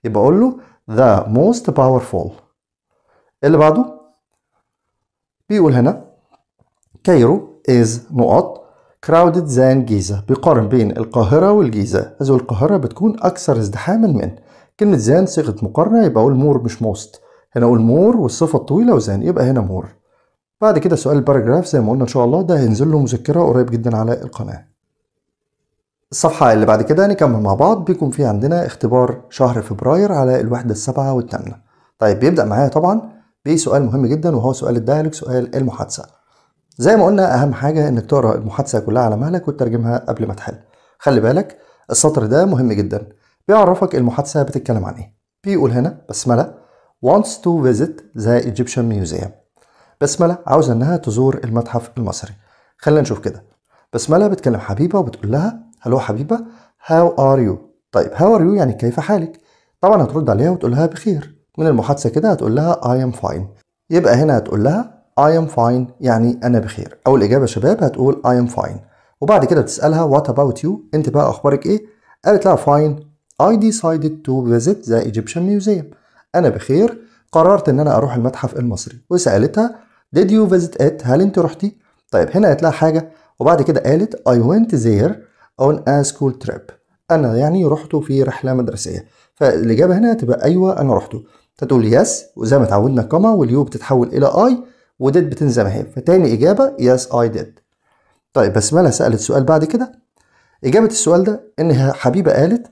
يبقى اقول له the most powerful اللي بعده بيقول هنا كايرو از نقط crowded than جيزة بيقارن بين القاهرة والجيزة إذ القاهرة بتكون أكثر ازدحاما من كلمة زان صيغة مقارنة يبقى أقول مور مش موست هنا أقول مور والصفة الطويلة وزان يبقى هنا مور بعد كده سؤال الباراجراف زي ما قلنا إن شاء الله ده هينزل له مذكرة قريب جدا على القناة الصفحة اللي بعد كده نكمل مع بعض بيكون في عندنا اختبار شهر فبراير على الوحدة السابعة والثامنة طيب بيبدأ معايا طبعا بسؤال مهم جدا وهو سؤال الدايلوج سؤال المحادثة زي ما قلنا أهم حاجة إنك تقرأ المحادثة كلها على مهلك وتترجمها قبل ما تحل خلي بالك السطر ده مهم جدا بيعرفك المحادثة بتتكلم عن إيه بيقول هنا بسملة wants to visit the Egyptian Museum بسملة عاوزة إنها تزور المتحف المصري خلينا نشوف كده بسملة بتكلم حبيبة وبتقول لها هلو حبيبه هاو ار يو طيب هاو ار يو يعني كيف حالك طبعا هترد عليها وتقولها بخير من المحادثه كده هتقول لها اي ام فاين يبقى هنا هتقول لها اي ام فاين يعني انا بخير او الاجابه شباب هتقول اي ام فاين وبعد كده بتسالها وات about يو انت بقى اخبارك ايه قالت لها فاين I decided to visit the Egyptian Museum. أنا بخير قررت إن أنا أروح المتحف المصري وسألتها did you visit it هل أنت رحتي؟ طيب هنا قالت لها حاجة وبعد كده قالت I went there on a school trip أنا يعني رحت في رحلة مدرسية فالإجابة هنا تبقى أيوه أنا رحته فتقول يس وزي ما اتعودنا كما واليو بتتحول إلى أي وديد بتنزل أهي فتاني إجابة يس أي ديد طيب مالها سألت سؤال بعد كده إجابة السؤال ده إن حبيبة قالت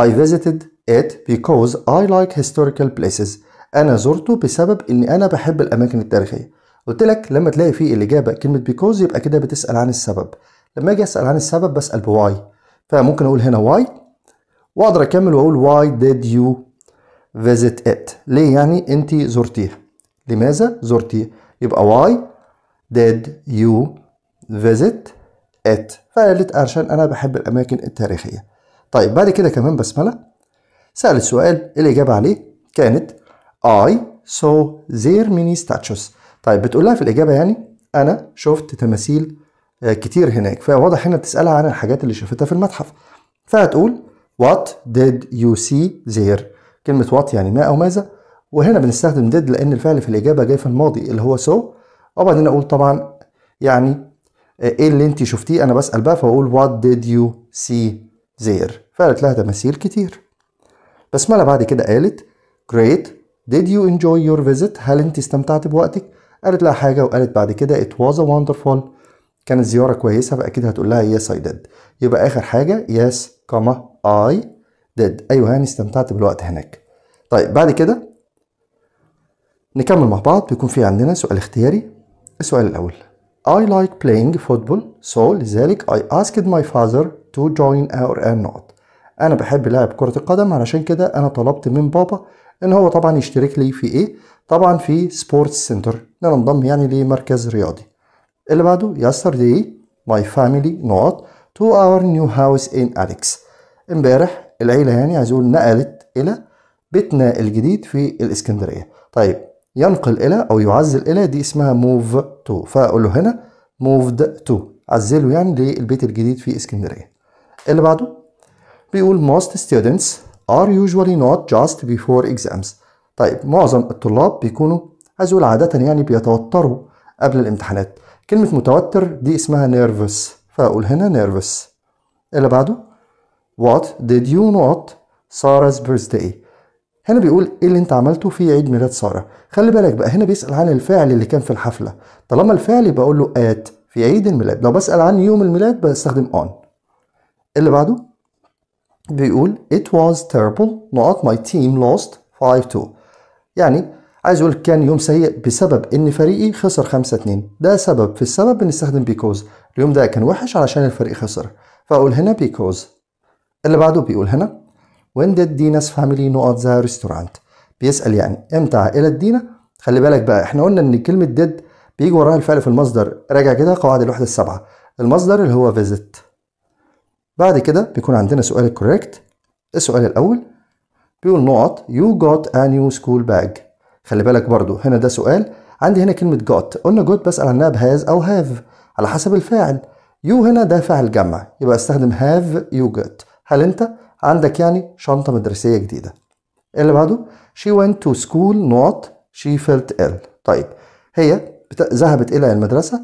I فيزيتد it because I like historical places أنا زرته بسبب إن أنا بحب الأماكن التاريخية قلت لك لما تلاقي في الإجابة كلمة because يبقى كده بتسأل عن السبب لما اجي اسال عن السبب بسال بواي فممكن اقول هنا واي واقدر اكمل واقول واي ديد يو فيزيت ات ليه يعني انت زرتيها لماذا زرتيها يبقى واي ديد يو فيزيت ات فقالت عشان انا بحب الاماكن التاريخيه طيب بعد كده كمان بسمله سالت سؤال الاجابه عليه كانت I saw their ميني statues طيب بتقول لها في الاجابه يعني انا شفت تماثيل آه، كتير هناك فواضح هنا بتسألها عن الحاجات اللي شافتها في المتحف فهتقول what did you see there كلمة what يعني ما أو ماذا وهنا بنستخدم did لأن الفعل في الإجابة جاي في الماضي اللي هو so وبعدين أقول طبعا يعني آه، إيه اللي أنت شفتيه أنا بسأل بقى فأقول what did you see there فقالت لها تماثيل كتير بسملة بعد كده قالت great did you enjoy your visit هل أنت استمتعت بوقتك قالت لها حاجة وقالت بعد كده it was a wonderful كانت زياره كويسه فاكيد هتقول لها يس اي ديد يبقى اخر حاجه يس كما اي ديد ايوه يعني استمتعت بالوقت هناك طيب بعد كده نكمل مع بعض بيكون في عندنا سؤال اختياري السؤال الاول I like playing football so لذلك I asked my father to join our not انا بحب لعب كرة القدم علشان كده انا طلبت من بابا ان هو طبعا يشترك لي في ايه طبعا في سبورتس سنتر ان انا انضم يعني لمركز رياضي اللي بعده yesterday my family not to our new house in Alex امبارح العيلة يعني عايز يقول نقلت إلى بيتنا الجديد في الإسكندرية طيب ينقل إلى أو يعزل إلى دي اسمها move to فأقول له هنا moved to عزله يعني للبيت الجديد في اسكندرية اللي بعده بيقول most students are usually not just before exams طيب معظم الطلاب بيكونوا عايز أقول عادة يعني بيتوتروا قبل الامتحانات كلمة متوتر دي اسمها نيرفس فأقول هنا نيرفس اللي بعده What did you not Sarah's birthday هنا بيقول ايه اللي انت عملته في عيد ميلاد سارة خلي بالك بقى هنا بيسأل عن الفعل اللي كان في الحفلة طالما الفعل يبقى اقول له ات في عيد الميلاد لو بسأل عن يوم الميلاد بستخدم on اللي بعده بيقول it was terrible not my team lost 5-2 يعني عايز اقول كان يوم سيء بسبب ان فريقي خسر 5 2 ده سبب في السبب بنستخدم بيكوز اليوم ده كان وحش علشان الفريق خسر فاقول هنا بيكوز اللي بعده بيقول هنا when did Dina's family not the restaurant بيسأل يعني امتى عائلة دينا خلي بالك بقى احنا قلنا ان كلمة did بيجي وراها الفعل في المصدر راجع كده قواعد الوحدة السبعة المصدر اللي هو visit بعد كده بيكون عندنا سؤال الكوريكت السؤال الأول بيقول نقط you got a new school bag خلي بالك برضو هنا ده سؤال عندي هنا كلمة got قلنا got بسأل عنها بهاز أو هاف على حسب الفاعل يو هنا ده فاعل جمع يبقى استخدم هاف يو got هل أنت عندك يعني شنطة مدرسية جديدة اللي بعده she went to school not she felt ill طيب هي ذهبت إلى المدرسة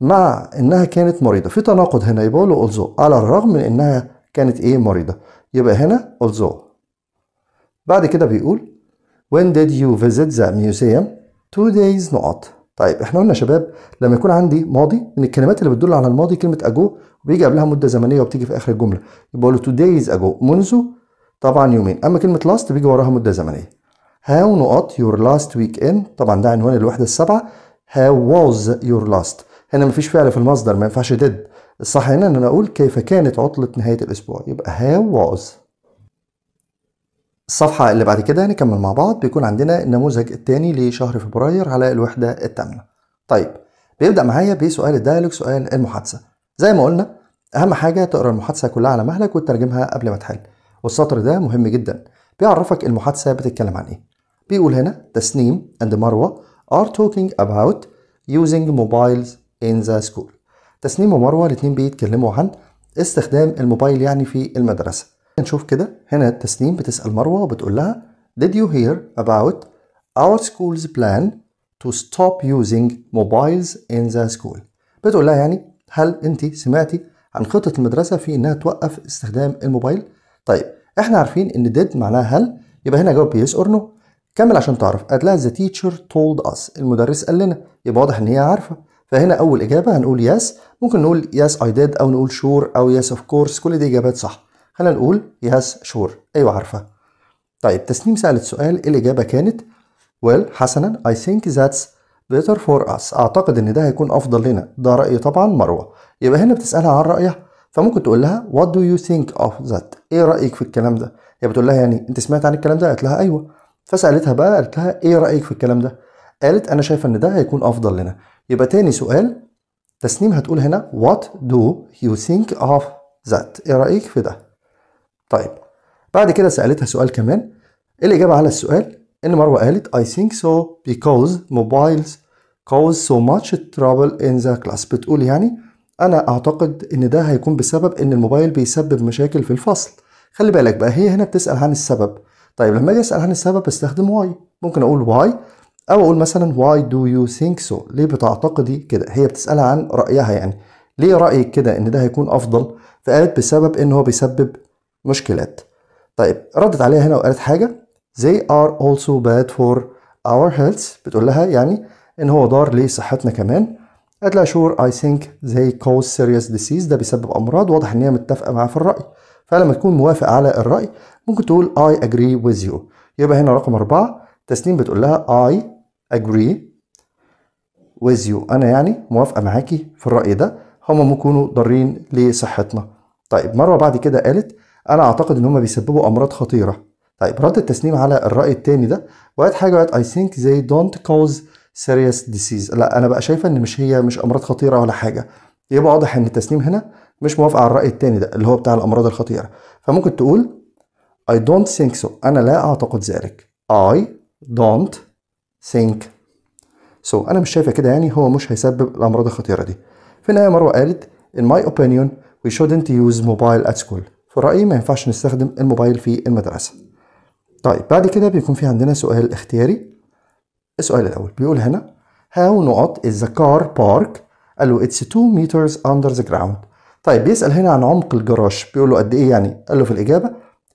مع إنها كانت مريضة في تناقض هنا يبقى له also على الرغم من إنها كانت إيه مريضة يبقى هنا also بعد كده بيقول when did you visit the museum two days not. طيب احنا قلنا شباب لما يكون عندي ماضي من الكلمات اللي بتدل على الماضي كلمه اجو بيجي قبلها مده زمنيه وبتيجي في اخر الجمله يبقى له two days اجو منذ طبعا يومين اما كلمه لاست بيجي وراها مده زمنيه هاو not يور لاست ويك اند طبعا ده عنوان الوحده السابعة هاو واز يور لاست هنا مفيش فعل في المصدر ما ينفعش ديد الصح هنا ان انا اقول كيف كانت عطله نهايه الاسبوع يبقى هاو واز الصفحة اللي بعد كده هنكمل مع بعض بيكون عندنا النموذج الثاني لشهر فبراير على الوحدة الثامنة. طيب بيبدأ معايا بسؤال الدايلوج سؤال المحادثة. زي ما قلنا أهم حاجة تقرأ المحادثة كلها على مهلك وتترجمها قبل ما تحل. والسطر ده مهم جدا بيعرفك المحادثة بتتكلم عن إيه. بيقول هنا تسنيم أند مروة are talking about using mobiles in the school. تسنيم ومروة الاتنين بيتكلموا عن استخدام الموبايل يعني في المدرسة. نشوف كده هنا تسنيم بتسأل مروة وبتقول لها Did you hear about our school's plan to stop using mobiles in the school بتقول لها يعني هل انت سمعتي عن خطة المدرسة في انها توقف استخدام الموبايل طيب احنا عارفين ان did معناها هل يبقى هنا جاوب yes or no كمل عشان تعرف قالت لها the teacher told us المدرس قال لنا يبقى واضح ان هي عارفه فهنا اول اجابه هنقول yes ممكن نقول yes I did او نقول sure او yes of course كل دي اجابات صح خلينا نقول يس شور ايوه عارفه طيب تسنيم سالت سؤال الاجابه كانت well حسنا I think that's better for us اعتقد ان ده هيكون افضل لنا ده راي طبعا مروه يبقى هنا بتسالها عن رايها فممكن تقول لها what do you think of that ايه رايك في الكلام ده هي بتقول لها يعني انت سمعت عن الكلام ده قالت لها ايوه فسالتها بقى قالت لها ايه رايك في الكلام ده قالت انا شايفه ان ده هيكون افضل لنا يبقى تاني سؤال تسنيم هتقول هنا what do you think of that ايه رايك في ده طيب بعد كده سالتها سؤال كمان الاجابه على السؤال ان مروه قالت I think so because mobiles cause so much trouble in the class بتقول يعني انا اعتقد ان ده هيكون بسبب ان الموبايل بيسبب مشاكل في الفصل خلي بالك بقى هي هنا بتسال عن السبب طيب لما اجي اسال عن السبب بستخدم واي ممكن اقول واي او اقول مثلا why do you think so ليه بتعتقدي كده هي بتسالها عن رايها يعني ليه رايك كده ان ده هيكون افضل فقالت بسبب ان هو بيسبب مشكلات طيب ردت عليها هنا وقالت حاجة they are also bad for our health بتقول لها يعني ان هو ضار لصحتنا كمان قالت لها شور I think they cause serious disease ده بيسبب امراض واضح ان هي متفقة معاه في الرأي فلما تكون موافق على الرأي ممكن تقول I agree with you يبقى هنا رقم أربعة تسنيم بتقول لها I agree with you أنا يعني موافقة معاكي في الرأي ده هما ممكن يكونوا ضارين لصحتنا طيب مروة بعد كده قالت انا اعتقد ان هم بيسببوا امراض خطيره طيب رد التسليم على الراي الثاني ده وقعت حاجه وقعت اي ثينك they don't cause serious ديزيز لا انا بقى شايفه ان مش هي مش امراض خطيره ولا حاجه يبقى واضح ان التسليم هنا مش موافق على الراي الثاني ده اللي هو بتاع الامراض الخطيره فممكن تقول I don't think so انا لا اعتقد ذلك I don't think so انا مش شايفه كده يعني هو مش هيسبب الامراض الخطيره دي في النهايه مروه قالت in my opinion we shouldn't use mobile at school في رأيي ما ينفعش نستخدم الموبايل في المدرسة طيب بعد كده بيكون في عندنا سؤال اختياري السؤال الأول بيقول هنا how not is the car park قال له it's 2 meters under the ground طيب بيسأل هنا عن عمق الجراج بيقول له قد إيه يعني قال له في الإجابة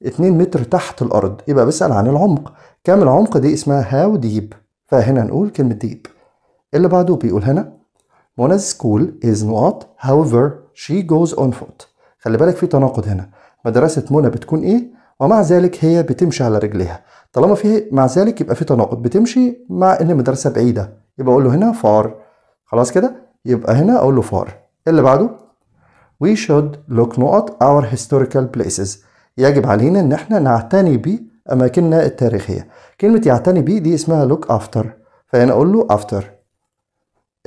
2 متر تحت الأرض يبقى بيسأل عن العمق كام العمق دي اسمها هاو ديب فهنا نقول كلمة ديب اللي بعده بيقول هنا منى's school is not however she goes on foot خلي بالك في تناقض هنا مدرسة منى بتكون إيه ومع ذلك هي بتمشي على رجليها طالما في مع ذلك يبقى في تناقض بتمشي مع إن المدرسة بعيدة يبقى أقول له هنا فار خلاص كده يبقى هنا أقول له فار اللي بعده we should look نقط our historical places يجب علينا إن إحنا نعتني بأماكننا التاريخية كلمة يعتني بيه دي اسمها look after فهنا أقول له after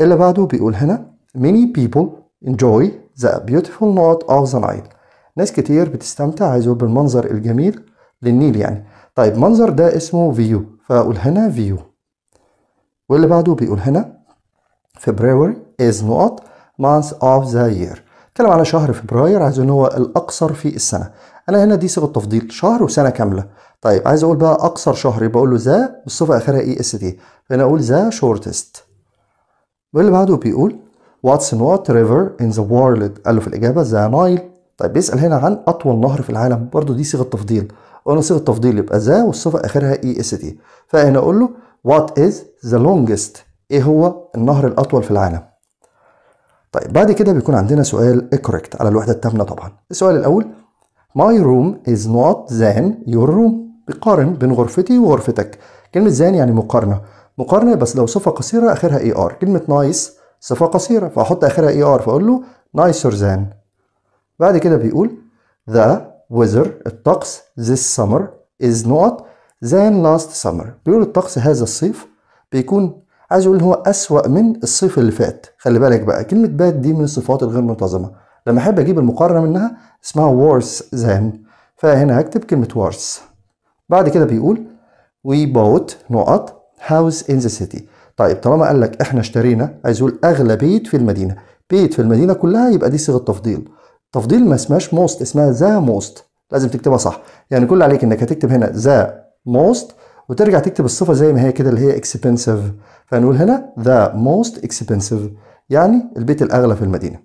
اللي بعده بيقول هنا many people enjoy the beautiful night of the Nile ناس كتير بتستمتع عايز اقول بالمنظر الجميل للنيل يعني طيب منظر ده اسمه فيو فاقول هنا فيو واللي بعده بيقول هنا فبراير از نقط مانث اوف ذا يير اتكلم على شهر فبراير عايز ان هو الاقصر في السنه انا هنا دي صيغه تفضيل شهر وسنه كامله طيب عايز اقول بقى اقصر شهر بقول له ذا والصفه اخرها اي e اس دي فانا اقول ذا شورتست واللي بعده بيقول واتس نوت ريفر ان ذا وورلد قال له في الاجابه ذا نايل طيب بيسال هنا عن اطول نهر في العالم برضو دي صيغه تفضيل قلنا صيغه تفضيل يبقى ذا والصفه اخرها اي اس تي فهنا اقول له وات از ذا لونجست ايه هو النهر الاطول في العالم طيب بعد كده بيكون عندنا سؤال اكوركت على الوحده الثامنه طبعا السؤال الاول ماي روم از نوت ذان يور روم بيقارن بين غرفتي وغرفتك كلمه زان يعني مقارنه مقارنه بس لو صفه قصيره اخرها اي e ار كلمه نايس nice صفه قصيره فاحط اخرها اي e ار فاقول له نايسر زان بعد كده بيقول the weather الطقس this summer is not than last summer بيقول الطقس هذا الصيف بيكون عايز يقول هو أسوأ من الصيف اللي فات خلي بالك بقى كلمة باد دي من الصفات الغير منتظمة لما أحب أجيب المقارنة منها اسمها worse than فهنا هكتب كلمة worse بعد كده بيقول we bought نقط house in the city طيب طالما قال لك احنا اشترينا عايز يقول اغلى بيت في المدينه بيت في المدينه كلها يبقى دي صيغه تفضيل تفضيل ما اسمهاش موست اسمها ذا موست لازم تكتبها صح يعني كل عليك انك هتكتب هنا ذا موست وترجع تكتب الصفه زي ما هي كده اللي هي اكسبنسيف فنقول هنا ذا موست اكسبنسيف يعني البيت الاغلى في المدينه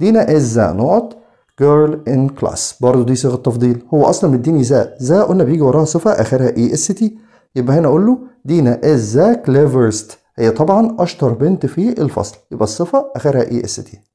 دينا از ذا نقط جيرل ان كلاس برضه دي صيغه تفضيل هو اصلا مديني ذا ذا قلنا بيجي وراها صفه اخرها اي اس تي يبقى هنا اقول له دينا از ذا كليفرست هي طبعا اشطر بنت في الفصل يبقى الصفه اخرها اي اس تي